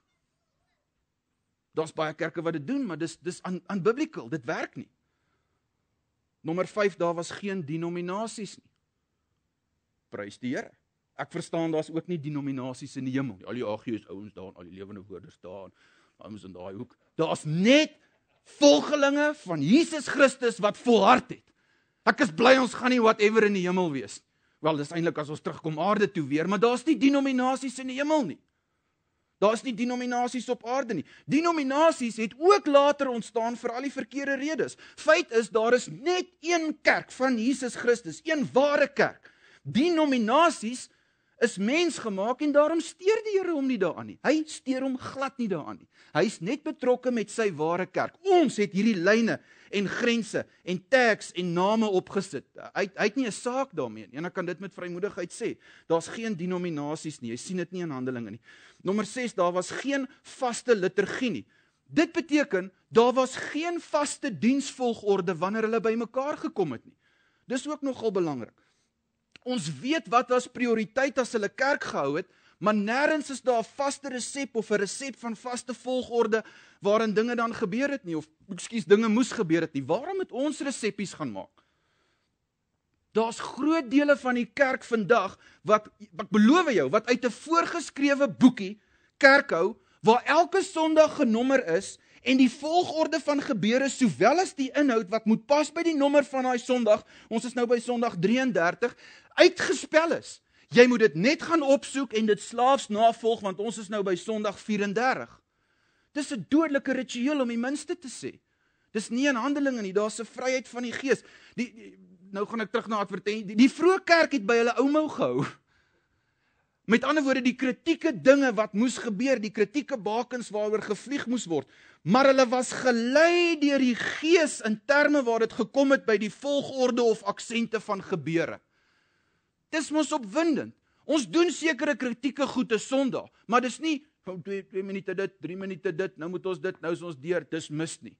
Daar's baie kerke wat dit doen, maar dis dis aan aan biblical, dit werk nie. Nommer 5 daar was geen denominasies nie. Prys die Here. Ek verstaan daar's ook nie denominasies in die hemel nie. Al die AG's ouens daar, al die lewende woorde staan. Daar is in daai hoek. Daar's net volgelinge van Jesus Christus wat volhard het. Ek is bly ons gaan nie whatever in die hemel wees. Wel, dis eintlik as ons terugkom aarde toe weer, maar daar's nie denominasies in die hemel nie. Daar's nie denominasies op aarde nie. Denominasies het ook later ontstaan vir al die verkeerde redes. Feit is daar is net een kerk van Jesus Christus, een ware kerk. Denominasies is mensgemaak en daarom steur die Here hom nie daaraan nie. Hy steur hom glad nie daaraan nie. Hy's net betrokke met sy ware kerk. Ons het hierdie lyne en grense en tags en name opgesit. Hy hy het nie 'n saak daarmee nie. Eenaar kan dit met vrymoedigheid sê. Daar's geen denominasies nie. Jy sien dit nie in Handelinge nie. Nommer 6, daar was geen vaste liturgie nie. Dit beteken daar was geen vaste diensvolgorde wanneer hulle bymekaar gekom het nie. Dis ook nogal belangrik. Ons weet wat was prioriteit as hulle kerk gehou het, Maar nêrens is daar 'n vaste resep of 'n resep van vaste volgorde waarin dinge dan gebeur het nie of ekskuus dinge moes gebeur het nie. Waarom moet ons reseppies gaan maak? Daar's groot dele van die kerk vandag wat wat beloof jou wat uit 'n voorgeskrewe boekie kerk hou waar elke Sondag genommer is en die volgorde van gebeure sowel as die inhoud wat moet pas by die nommer van daai Sondag. Ons is nou by Sondag 33 uitgespel is. Jy moet dit net gaan opsoek en dit slaafs navolg want ons is nou by Sondag 34. Dis 'n dodelike ritueel om die minste te sê. Dis nie 'n handeling nie, daar's 'n vryheid van die gees. Die, die nou gaan ek terug na advertensie. Die, die vroeë kerk het by hulle oumou gehou. Met ander woorde, die kritieke dinge wat moes gebeur, die kritieke bakens waaroor gevlieg moes word, maar hulle was gelei deur die gees in terme waar dit gekom het by die volgorde of aksente van gebeure. Dis mos opwindend. Ons doen sekere kritieke goed te Sondag, maar dis nie 2 2 minute dit, 3 minute dit, nou moet ons dit, nou is ons deur, dis mis nie.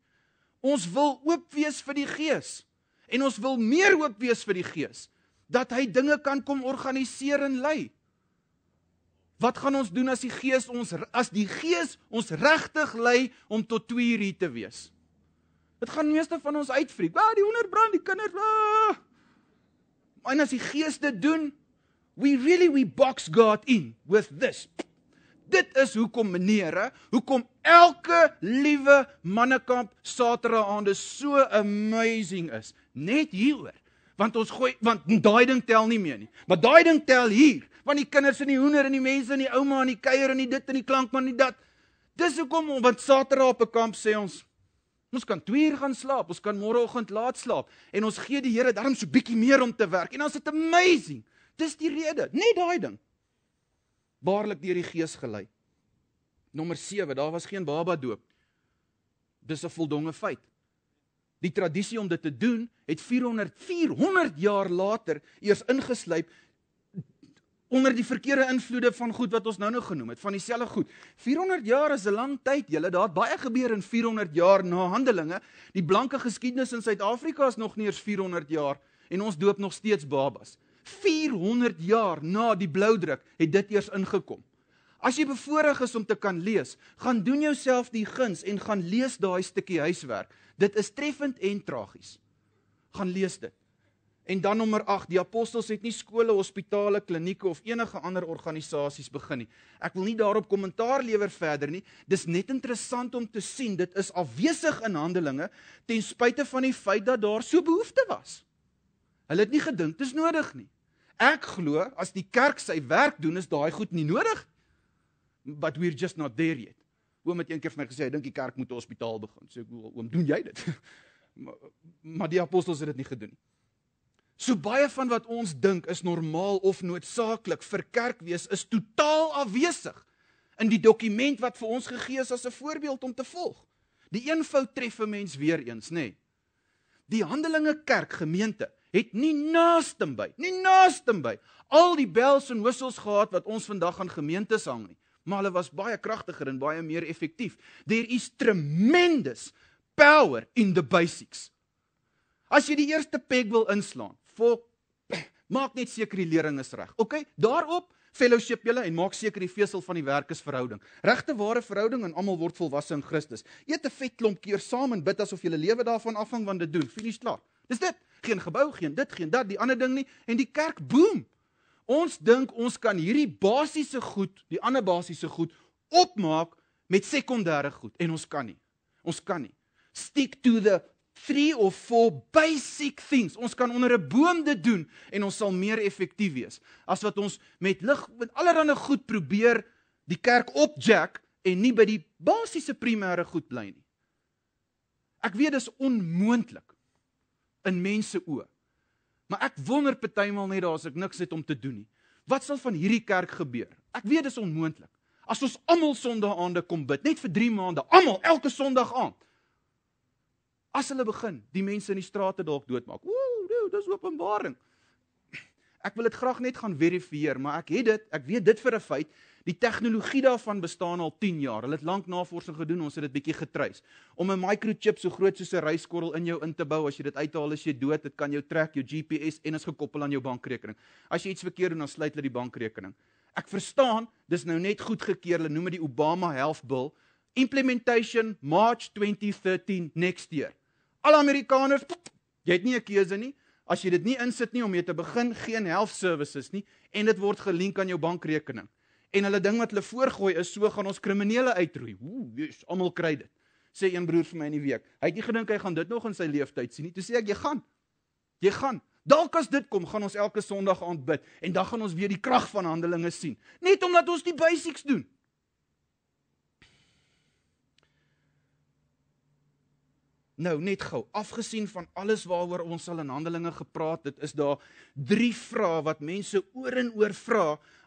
Ons wil oop wees vir die Gees en ons wil meer oop wees vir die Gees dat hy dinge kan kom organiseer en lei. Wat gaan ons doen as die Gees ons as die Gees ons regtig lei om tot 2 uur hier te wees? Dit gaan meeste van ons uitfriek. Ba, die honderd brand, die kinders. Ah! En as die Gees dit doen, we really we box God in with this. Dit is hoekom meneere, hoekom elke liewe mannekamp Saterdaande so amazing is. Net hieroor. Want ons gooi want daai ding tel nie meer nie. Maar daai ding tel hier, want die kinders en die hoender en die mense en die ouma en die kuier en die dit en die klankman en die dat. Dis hoekom want Saterdae op 'n kamp sê ons Ons kan 2 uur gaan slaap, ons kan môreoggend laat slaap en ons gee die Here darm so bietjie meer om te werk en dan is dit amazing. Dis die rede, net daai ding. Baarlik deur die Gees gelei. Nommer 7, daar was geen baba doop. Dis 'n voldonge feit. Die tradisie om dit te doen het 400 400 jaar later eers ingeslyp onder die verkeerde invloede van goed wat ons nou-nou genoem het, van dieselfde goed. 400 jaar is 'n lang tyd, julle. Daar het baie gebeur in 400 jaar na Handelinge. Die blanke geskiedenis in Suid-Afrika is nog nie eens 400 jaar en ons doop nog steeds babas. 400 jaar na die blou druk het dit eers ingekom. As jy bevoorreg is om te kan lees, gaan doen jouself die guns en gaan lees daai stukkie huiswerk. Dit is treffend en tragies. Gaan lees dit. En dan nommer 8, die apostels het nie skole, hospitale, klinieke of enige ander organisasies begin nie. Ek wil nie daarop kommentaar lewer verder nie. Dis net interessant om te sien dit is afwesig in Handelinge ten spyte van die feit dat daar so behoefte was. Hulle het nie gedink dit is nodig nie. Ek glo as die kerk sy werk doen is daai goed nie nodig. But we're just not there yet. Oom het eendag vir my gesê, ek dink die kerk moet 'n hospitaal begin. So ek wou oom, doen jy dit? maar, maar die apostels het dit nie gedoen nie. So baie van wat ons dink is normaal of noodsaaklik vir kerkwees is totaal afwesig in die dokument wat vir ons gegee is as 'n voorbeeld om te volg. Die eenvoud tref 'n mens weer eens, nê. Nee. Die Handelinge Kerk gemeente het nie naaste by, nie naaste by al die bells en whistles gehad wat ons vandag aan gemeentes hang nie, maar hulle was baie kragtiger en baie meer effektief. There is tremendous power in the basics. As jy die eerste peg wil inslaan, volk maak net seker die lering is reg. OK? Daarop fellowship julle en maak seker die vesel van die werk is verhouding. Regte ware verhouding en almal word volwasse in Christus. Eet 'n vet klomp keer saam en bid asof julle lewe daarvan afhang want dit doen. Finis klaar. Dis dit. Geen gebou, geen dit, geen dat, die ander ding nie en die kerk boom. Ons dink ons kan hierdie basiese goed, die ander basiese goed opmaak met sekondêre goed en ons kan nie. Ons kan nie. Stick to the three of four basic things. Ons kan onder 'n boom dit doen en ons sal meer effektief wees as wat ons met lig met allerlei goed probeer die kerk opjack en nie by die basiese primêre goed bly nie. Ek weet dis onmoontlik in mense oë. Maar ek wonder partymal net daar as ek niks het om te doen nie. Wat sal van hierdie kerk gebeur? Ek weet dis onmoontlik. As ons almal sondae aande kom bid, net vir 3 maande, almal elke sonderdag aand as hulle begin die mense in die strate dalk doodmaak. Ooh, dis openbaring. Ek wil dit graag net gaan verifieer, maar ek het dit, ek weet dit vir 'n feit. Die tegnologie daarvan bestaan al 10 jaar. Hulle het lank navorsing gedoen, ons het dit bietjie getruis. Om 'n microchip so groot soos 'n ryskorrel in jou in te bou, as jy dit uithaal as jy dood, dit kan jou trek, jou GPS en is gekoppel aan jou bankrekening. As jy iets verkeerd doen, dan sluit hulle die bankrekening. Ek verstaan, dis nou net goedgekeur. Hulle noem dit die Obama Health Bill, implementation March 2013 next year. Al Amerikaners, jy het nie 'n keuse nie. As jy dit nie insit nie om mee te begin, geen health services nie en dit word gelink aan jou bankrekening. En hulle ding wat hulle voorgooi is, so gaan ons kriminele uitroei. Ooh, yes, almal kry dit. Sê een broer vir my in die week. Hy het nie gedink hy gaan dit nog in sy lewe tyd sien nie. Toe sê ek jy gaan. Jy gaan. Dalk as dit kom, gaan ons elke Sondag aand bid en dan gaan ons weer die krag van Handelinge sien. Net omdat ons die basics doen. Nou net gou, afgesien van alles waaroor ons al in Handelinge gepraat het, is daar drie vrae wat mense oor en oor vra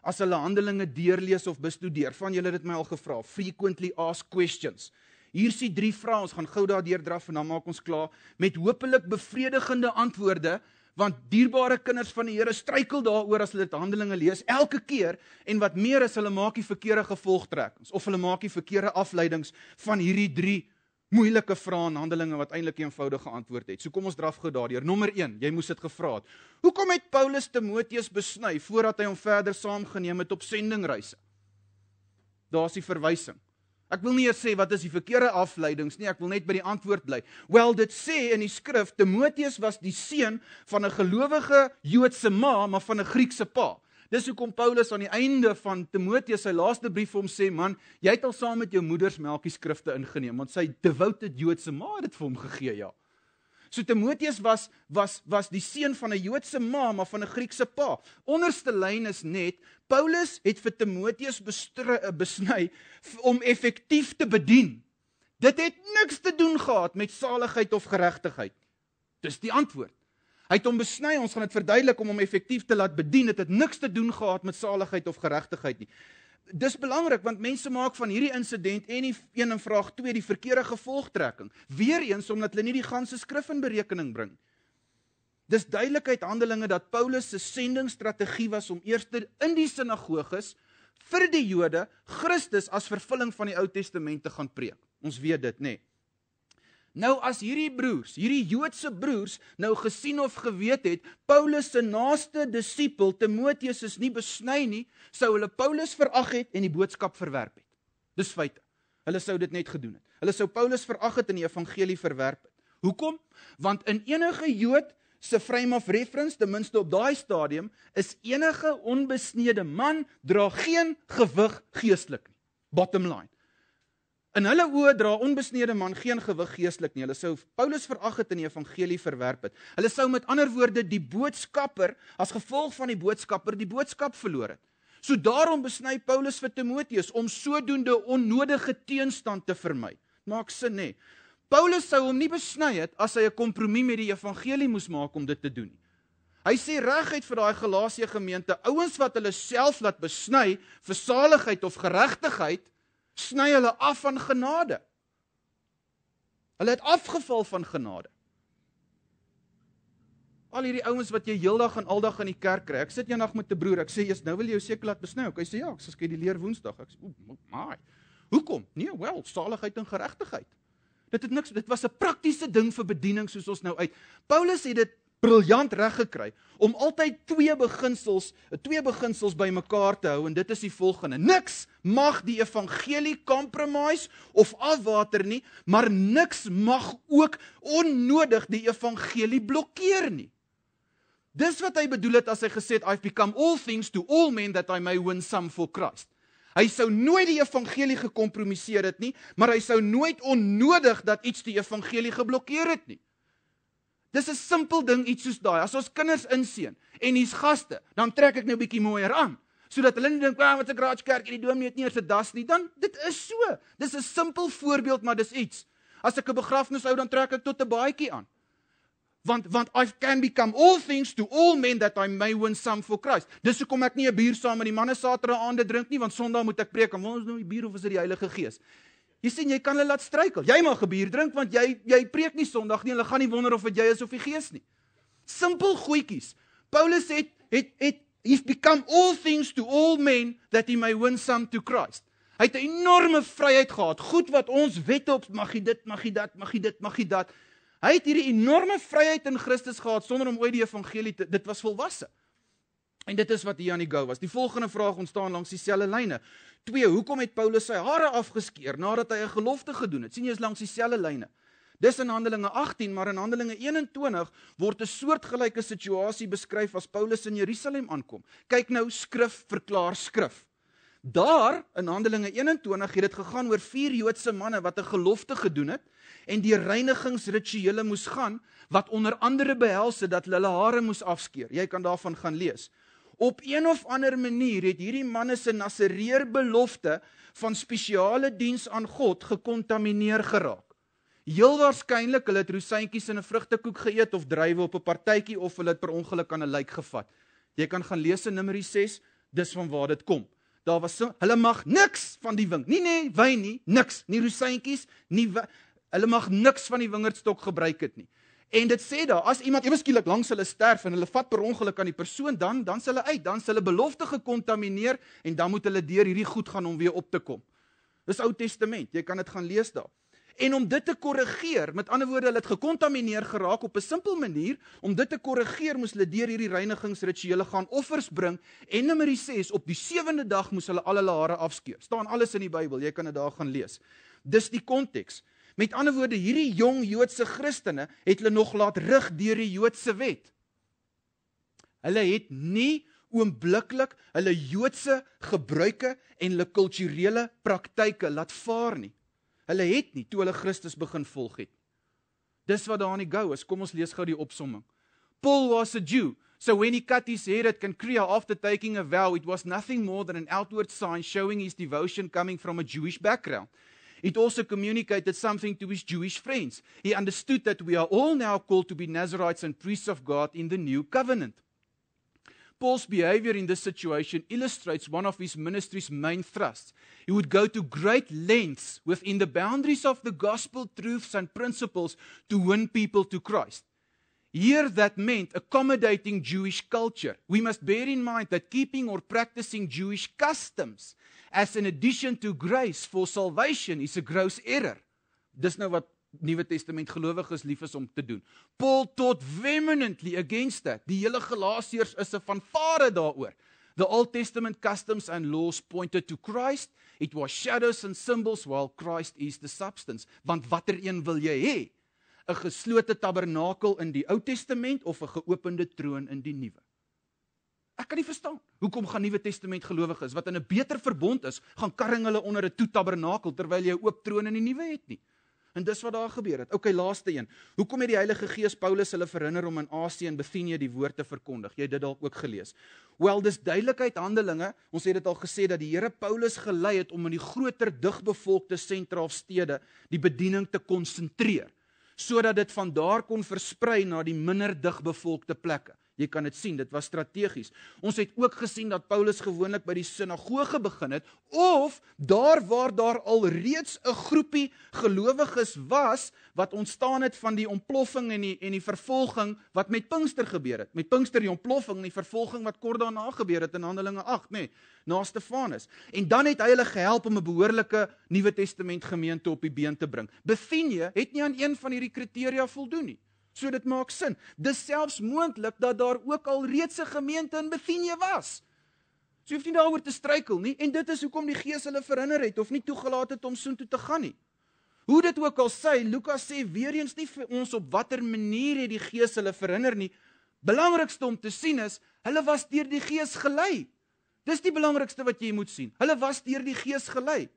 as hulle Handelinge deurlees of bestudeer. Van julle het dit my al gevra, frequently asked questions. Hier is die drie vrae, ons gaan gou daardeur draf en dan maak ons klaar met hopelik bevredigende antwoorde, want dierbare kinders van die Here struikel daaroor as hulle dit Handelinge lees elke keer en wat meer is hulle maak die verkeerde gevolgtrekkings of hulle maak die verkeerde afleidings van hierdie drie vrae moeilike vrae in Handelinge wat eintlik eenvoudige antwoorde het. So kom ons draf gou daardeur. Nommer 1, jy moes dit gevra het. Hoekom het Paulus Timoteus besny voordat hy hom verder saamgeneem het op sendingreise? Daar's die verwysing. Ek wil nie eers sê wat is die verkeerde afleidings nie, ek wil net by die antwoord bly. Wel, dit sê in die skrif Timoteus was die seun van 'n gelowige Joodse ma, maar van 'n Griekse pa. Dis hoekom Paulus aan die einde van Timoteus se laaste brief vir hom sê, man, jy het al saam met jou moeders melkie skrifte ingeneem, want sy devoted Joodse ma het dit vir hom gegee, ja. So Timoteus was was was die seun van 'n Joodse ma maar van 'n Griekse pa. Onderste lyn is net Paulus het vir Timoteus eh, besny om effektief te bedien. Dit het niks te doen gehad met saligheid of geregtigheid. Dis die antwoord. Hy het hom besny, ons gaan dit verduidelik om hom effektief te laat bedien. Dit het, het niks te doen gehad met saligheid of geregtigheid nie. Dis belangrik want mense maak van hierdie insident en die een en vraag 2 die verkeerde gevolgtrekking. Weereens omdat hulle nie die ganse skrif in berekening bring. Dis duidelikheid Handelinge dat Paulus se sendingstrategie was om eers in die sinagoges vir die Jode Christus as vervulling van die Ou Testament te gaan preek. Ons weet dit, nê? Nee. Nou as hierdie broers, hierdie Joodse broers nou gesien of geweet het Paulus se naaste disipel Timoteus is nie besny nie, sou hulle Paulus verag het en die boodskap verwerp het. Dis feite. Hulle sou dit net gedoen het. Hulle sou Paulus verag het en die evangelie verwerp het. Hoekom? Want in enige Jood se frame of reference, ten minste op daai stadium, is enige onbesnede man dra geen gewig geestelik nie. Bottom line. In hulle oë dra onbesnede man geen gewig geestelik nie. Hulle sou Paulus verag het en die evangelie verwerp het. Hulle sou met ander woorde die boodskapper as gevolg van die boodskapper die boodskap verloor het. So daarom besny Paulus vir Timoteus om sodoende onnodige teenstand te vermy. Maak sin nê. Paulus sou hom nie besny het as hy 'n kompromie met die evangelie moes maak om dit te doen nie. Hy sê reguit vir daai Galasië gemeente, ouens wat hulle self laat besny vir saligheid of geregtigheid sny hulle af van genade. Hulle het afgeval van genade. Al hierdie ouens wat jy heeldag en aldag in die kerk kry. Ek sit eendag met 'n broer, ek sê eers nou wil jy jou seker laat besny. Okay, sê ja, ek sê ek die leer Woensdag. Ek sê o my. Hoekom? Nee, wel, saligheid en geregtigheid. Dit het niks dit was 'n praktiese ding vir bediening soos ons nou uit. Paulus het dit briljant reg gekry om altyd twee beginsels, twee beginsels bymekaar te hou en dit is die volgende: niks mag die evangelie compromise of afwater nie, maar niks mag ook onnodig die evangelie blokkeer nie. Dis wat hy bedoel het as hy gesê het I've become all things to all men that I may win some for Christ. Hy sou nooit die evangelie gekompromiseer het nie, maar hy sou nooit onnodig dat iets die evangelie geblokkeer het nie. Dis 'n simpel ding iets soos daai. As ons kinders inseën en hier's gaste, dan trek ek nou 'n bietjie mooier aan sodat hulle nie dink, "Ag, ah, wat 'n garage kerk hier, die dominee het nie eers 'n das nie." Dan dit is so. Dis 'n simpel voorbeeld, maar dis iets. As ek 'n begrafnis hou, dan trek ek tot 'n baadjie aan. Want want I can become all things to all men that I may win some for Christ. Dis hoekom ek nie 'n bier saam met die manne Saterdae aande drink nie, want Sondag moet ek preek en ons nou die bier of is dit die Heilige Gees? Jy sien, jy kan hulle laat struikel. Jy mag 'n bier drink want jy jy preek nie Sondag nie. Hulle gaan nie wonder of dit jy is of die Gees nie. Simpel goetjies. Paulus het het het he's become all things to all men that he may win some to Christ. Hy het 'n enorme vryheid gehad. Goed wat ons wette op mag jy dit, mag jy dat, mag jy dit, mag jy dat. Hy het hierdie enorme vryheid in Christus gehad sonder om ooit die evangelie te dit was volwasse. En dit is wat hier aan die go was. Die volgende vraag ontstaan langs dieselfde lyne. 2. Hoekom het Paulus sy hare afgeskeer nadat hy 'n gelofte gedoen het? Sien jy is langs dieselfde lyne. Dis in Handelinge 18, maar in Handelinge 21 word 'n soortgelyke situasie beskryf as Paulus in Jerusalem aankom. Kyk nou skrif verklaar skrif. Daar in Handelinge 21 het dit gegaan oor vier Joodse manne wat 'n gelofte gedoen het en die reinigingsrituele moes gaan wat onder andere behels het dat hulle hulle hare moes afskeer. Jy kan daarvan gaan lees op een of ander manier het hierdie manne se nasereer belofte van spesiale diens aan God gekontamineer geraak. Heel waarskynlik hulle het roosientjies in 'n vrugtekoek geëet of druiwe op 'n partytjie of hulle het per ongeluk aan 'n lijk gevat. Jy kan gaan lees in Numeri 6, dis vanwaar dit kom. Daar was hulle mag niks van die wing. Nie nee, wyn nie, niks, nie roosientjies, nie hulle mag niks van die wingerdstok gebruik het nie. En dit sê daar as iemand ewe skielik langs hulle sterf en hulle vat per ongeluk aan die persoon dan dan s hulle uit dan s hulle belofte gekontamineer en dan moet hulle deur hierdie goed gaan om weer op te kom. Dis Ou Testament, jy kan dit gaan lees daar. En om dit te korrigeer, met ander woorde, hulle het gekontamineer geraak op 'n simpel manier, om dit te korrigeer moes hulle deur hierdie reinigingsrituele gaan offers bring en nommer 6 op die 7de dag moes hulle al hulle hare afskeer. Staan alles in die Bybel, jy kan dit daar gaan lees. Dis die konteks. Met ander woorde, hierdie jong Joodse Christene het hulle nog laat rig deur die Joodse wet. Hulle het nie oombliklik hulle Joodse gebruike en hulle kulturele praktyke laat vaar nie. Hulle het nie toe hulle Christus begin volg het. Dis wat daar aan die gou is. Kom ons lees gou die opsomming. Paul was a Jew. So when he cut his hair at Cancrea after taking a vow, it was nothing more than an outward sign showing his devotion coming from a Jewish background. It also communicated something to his Jewish friends. He understood that we are all now called to be Nazarites and priests of God in the new covenant. Paul's behavior in this situation illustrates one of his ministry's main thrusts. He would go to great lengths within the boundaries of the gospel truths and principles to win people to Christ. Here, that meant accommodating Jewish culture. We must bear in mind that keeping or practicing Jewish customs as in addition to grace for salvation is a gross error. Dis nou wat Nuwe Testament gelowiges lief is om te doen. Paul tot vehemently against that. Die hele Galasiërs is 'n fanfare daaroor. The Old Testament customs and laws pointed to Christ. It was shadows and symbols while Christ is the substance. Want watter een wil jy hê? 'n Geslote tabernakel in die Ou Testament of 'n geopende troon in die Nuwe? Ek kan nie verstaan hoekom gaan Nuwe Testament gelowiges wat in 'n beter verbond is, gaan karring hulle onder 'n toetabernakel terwyl jy oop troon in die nuwe het nie. En dis wat daar gebeur het. OK, laaste een. Hoekom het die Heilige Gees Paulus hulle verhinder om in Asië en Bithynie die woord te verkondig? Jy het dit dalk ook gelees. Wel, dis duidelikheid Handelinge. Ons het dit al gesê dat die Here Paulus gelei het om in die groter digbevolkte sentra of stede die bediening te konsentreer sodat dit van daar kon versprei na die minder digbevolkte plekke. Jy kan dit sien, dit was strategies. Ons het ook gesien dat Paulus gewoonlik by die sinagoge begin het of daar waar daar al reeds 'n groepie gelowiges was wat ontstaan het van die ontploffing en die en die vervolging wat met Pinkster gebeur het. Met Pinkster die ontploffing en die vervolging wat kort daarna gebeur het in Handelinge 8, nê, na Stefanus. En dan het hy hulle gehelp om 'n behoorlike Nuwe Testament gemeente op die been te bring. Bethanie het nie aan een van hierdie kriteria voldoen nie. So dit maak sin. Dis selfs moontlik dat daar ook al reeds 'n gemeente in Bethanië was. So jy hoef nie daaroor te struikel nie en dit is hoekom die Gees hulle verhinder het of nie toegelaat het om soontoe te gaan nie. Hoe dit ook al sê, Lukas sê weer eens nie vir ons op watter manier het die Gees hulle verhinder nie. Belangrikste om te sien is, hulle was deur die Gees gelei. Dis die belangrikste wat jy moet sien. Hulle was deur die Gees gelei.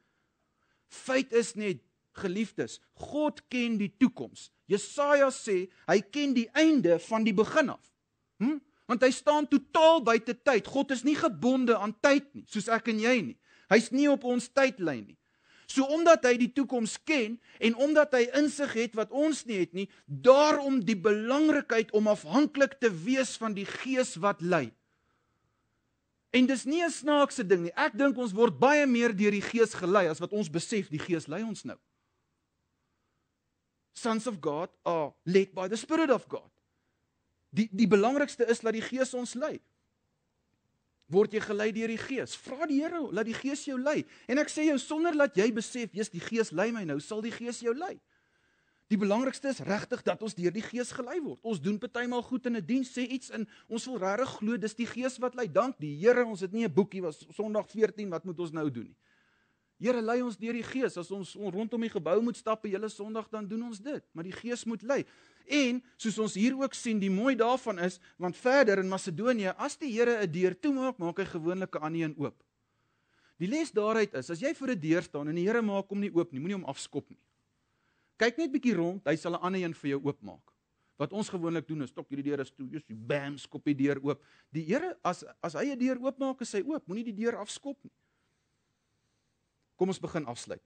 Feit is net geliefdes, God ken die toekoms. Jesaja sê hy ken die einde van die begin af. Hm? Want hy staan totaal buite tyd. God is nie gebonde aan tyd nie, soos ek en jy nie. Hy's nie op ons tydlyn nie. So omdat hy die toekoms ken en omdat hy insig het wat ons nie het nie, daarom die belangrikheid om afhanklik te wees van die Gees wat lei. En dis nie 'n snaakse ding nie. Ek dink ons word baie meer deur die Gees gelei as wat ons besef die Gees lei ons nou sons of God are led by the spirit of God. Die die belangrikste is dat die Gees ons lei. Word jy gelei deur die Gees? Vra die Here laat die Gees jou lei. En ek sê jou sonder dat jy besef, jy's die Gees lei my nou, sal die Gees jou lei. Die belangrikste is regtig dat ons deur die Gees gelei word. Ons doen partymal goed in 'n die diens, sê iets en ons wil regtig glo dis die Gees wat lei. Dank die Here, ons het nie 'n boekie was Sondag 14 wat moet ons nou doen nie. Here lei ons deur die Gees as ons rondom die gebou moet stap by julle Sondag dan doen ons dit, maar die Gees moet lei. En soos ons hier ook sien, die mooi daarvan is want verder in Macedonië, as die Here 'n deur toemaak, maak hy gewoonlik 'n ander een oop. Die les daaruit is, as jy voor 'n deur staan en die Here maak hom nie oop nie, moenie hom afskop nie. Kyk net bietjie rond, hy sal 'n ander een vir jou oopmaak. Wat ons gewoonlik doen is, tok hierdie deur is toe, jy bam, skop die deur oop. Die Here as as hy 'n deur oopmaak, is hy oop, moenie die deur afskop nie. Kom ons begin afsluit.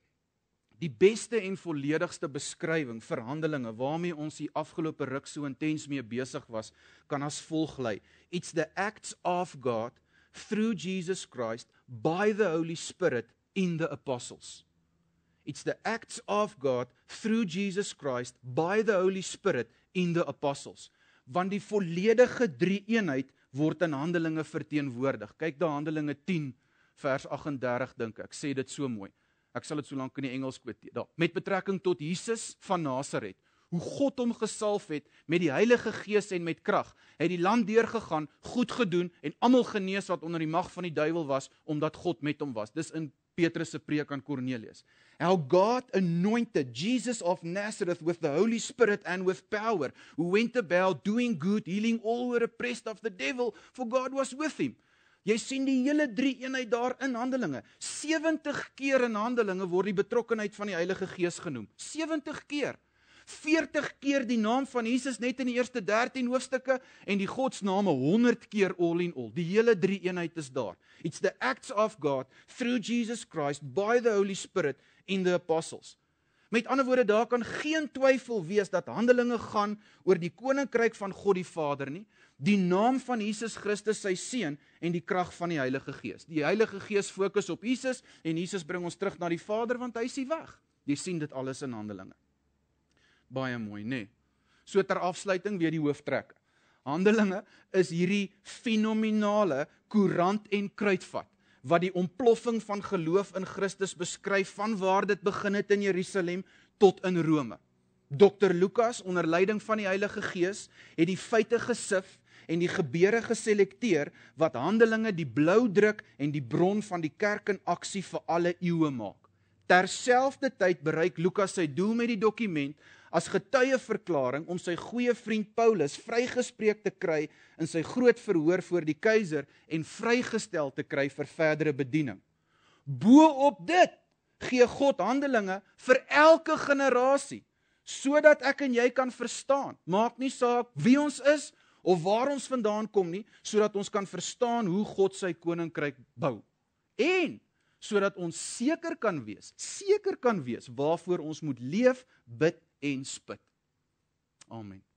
Die beste en volledigste beskrywing vir handelinge waarmee ons hier afgelope ruk so intens mee besig was, kan as volg lei: It's the acts of God through Jesus Christ by the Holy Spirit in the apostles. It's the acts of God through Jesus Christ by the Holy Spirit in the apostles. Want die volledige drie-eenheid word in Handelinge verteenwoordig. Kyk na Handelinge 10 vers 1 vers 38 dink ek sê dit so mooi. Ek sal dit so lank in die Engels kwote. Daar met betrekking tot Jesus van Nasaret, hoe God hom gesalf het met die Heilige Gees en met krag, het die land deurgegaan, goed gedoen en almal genees wat onder die mag van die duiwel was omdat God met hom was. Dis in Petrus se preek aan Kornelius. How God anointed Jesus of Nazareth with the Holy Spirit and with power, who went about doing good, healing all who were oppressed of the devil, for God was with him. Jy sien die hele drie eenheid daar in Handelinge. 70 keer in Handelinge word die betrokkeheid van die Heilige Gees genoem. 70 keer. 40 keer die naam van Jesus net in die eerste 13 hoofstukke en die Godsname 100 keer all in all. Die hele drie eenheid is daar. It's the acts of God through Jesus Christ by the Holy Spirit in the apostles. Met ander woorde, daar kan geen twyfel wees dat Handelinge gaan oor die koninkryk van God die Vader nie, die naam van Jesus Christus sy seun en die krag van die Heilige Gees. Die Heilige Gees fokus op Jesus en Jesus bring ons terug na die Vader want hy is die weg. Jy sien dit alles in Handelinge. Baie mooi, né? Nee. So ter afsluiting weer die hooftrek. Handelinge is hierdie fenominale koerant en kruitvat wat die ontploffing van geloof in Christus beskryf van waar dit begin het in Jeruselem tot in Rome. Dokter Lukas onder leiding van die Heilige Gees het die feite gesif en die gebeure geselekteer wat Handelinge die bloudruk en die bron van die kerk in aksie vir alle eeue maak. Terselfdertyd bereik Lukas sy doel met die dokument as getuieverklaring om sy goeie vriend Paulus vrygespreek te kry in sy groot verhoor voor die keiser en vrygestel te kry vir verdere bediening. Boop dit gee God Handelinge vir elke generasie sodat ek en jy kan verstaan. Maak nie saak wie ons is of waar ons vandaan kom nie, sodat ons kan verstaan hoe God sy koninkryk bou. En sodat ons seker kan wees, seker kan wees waarvoor ons moet leef, bid en spit. Amen.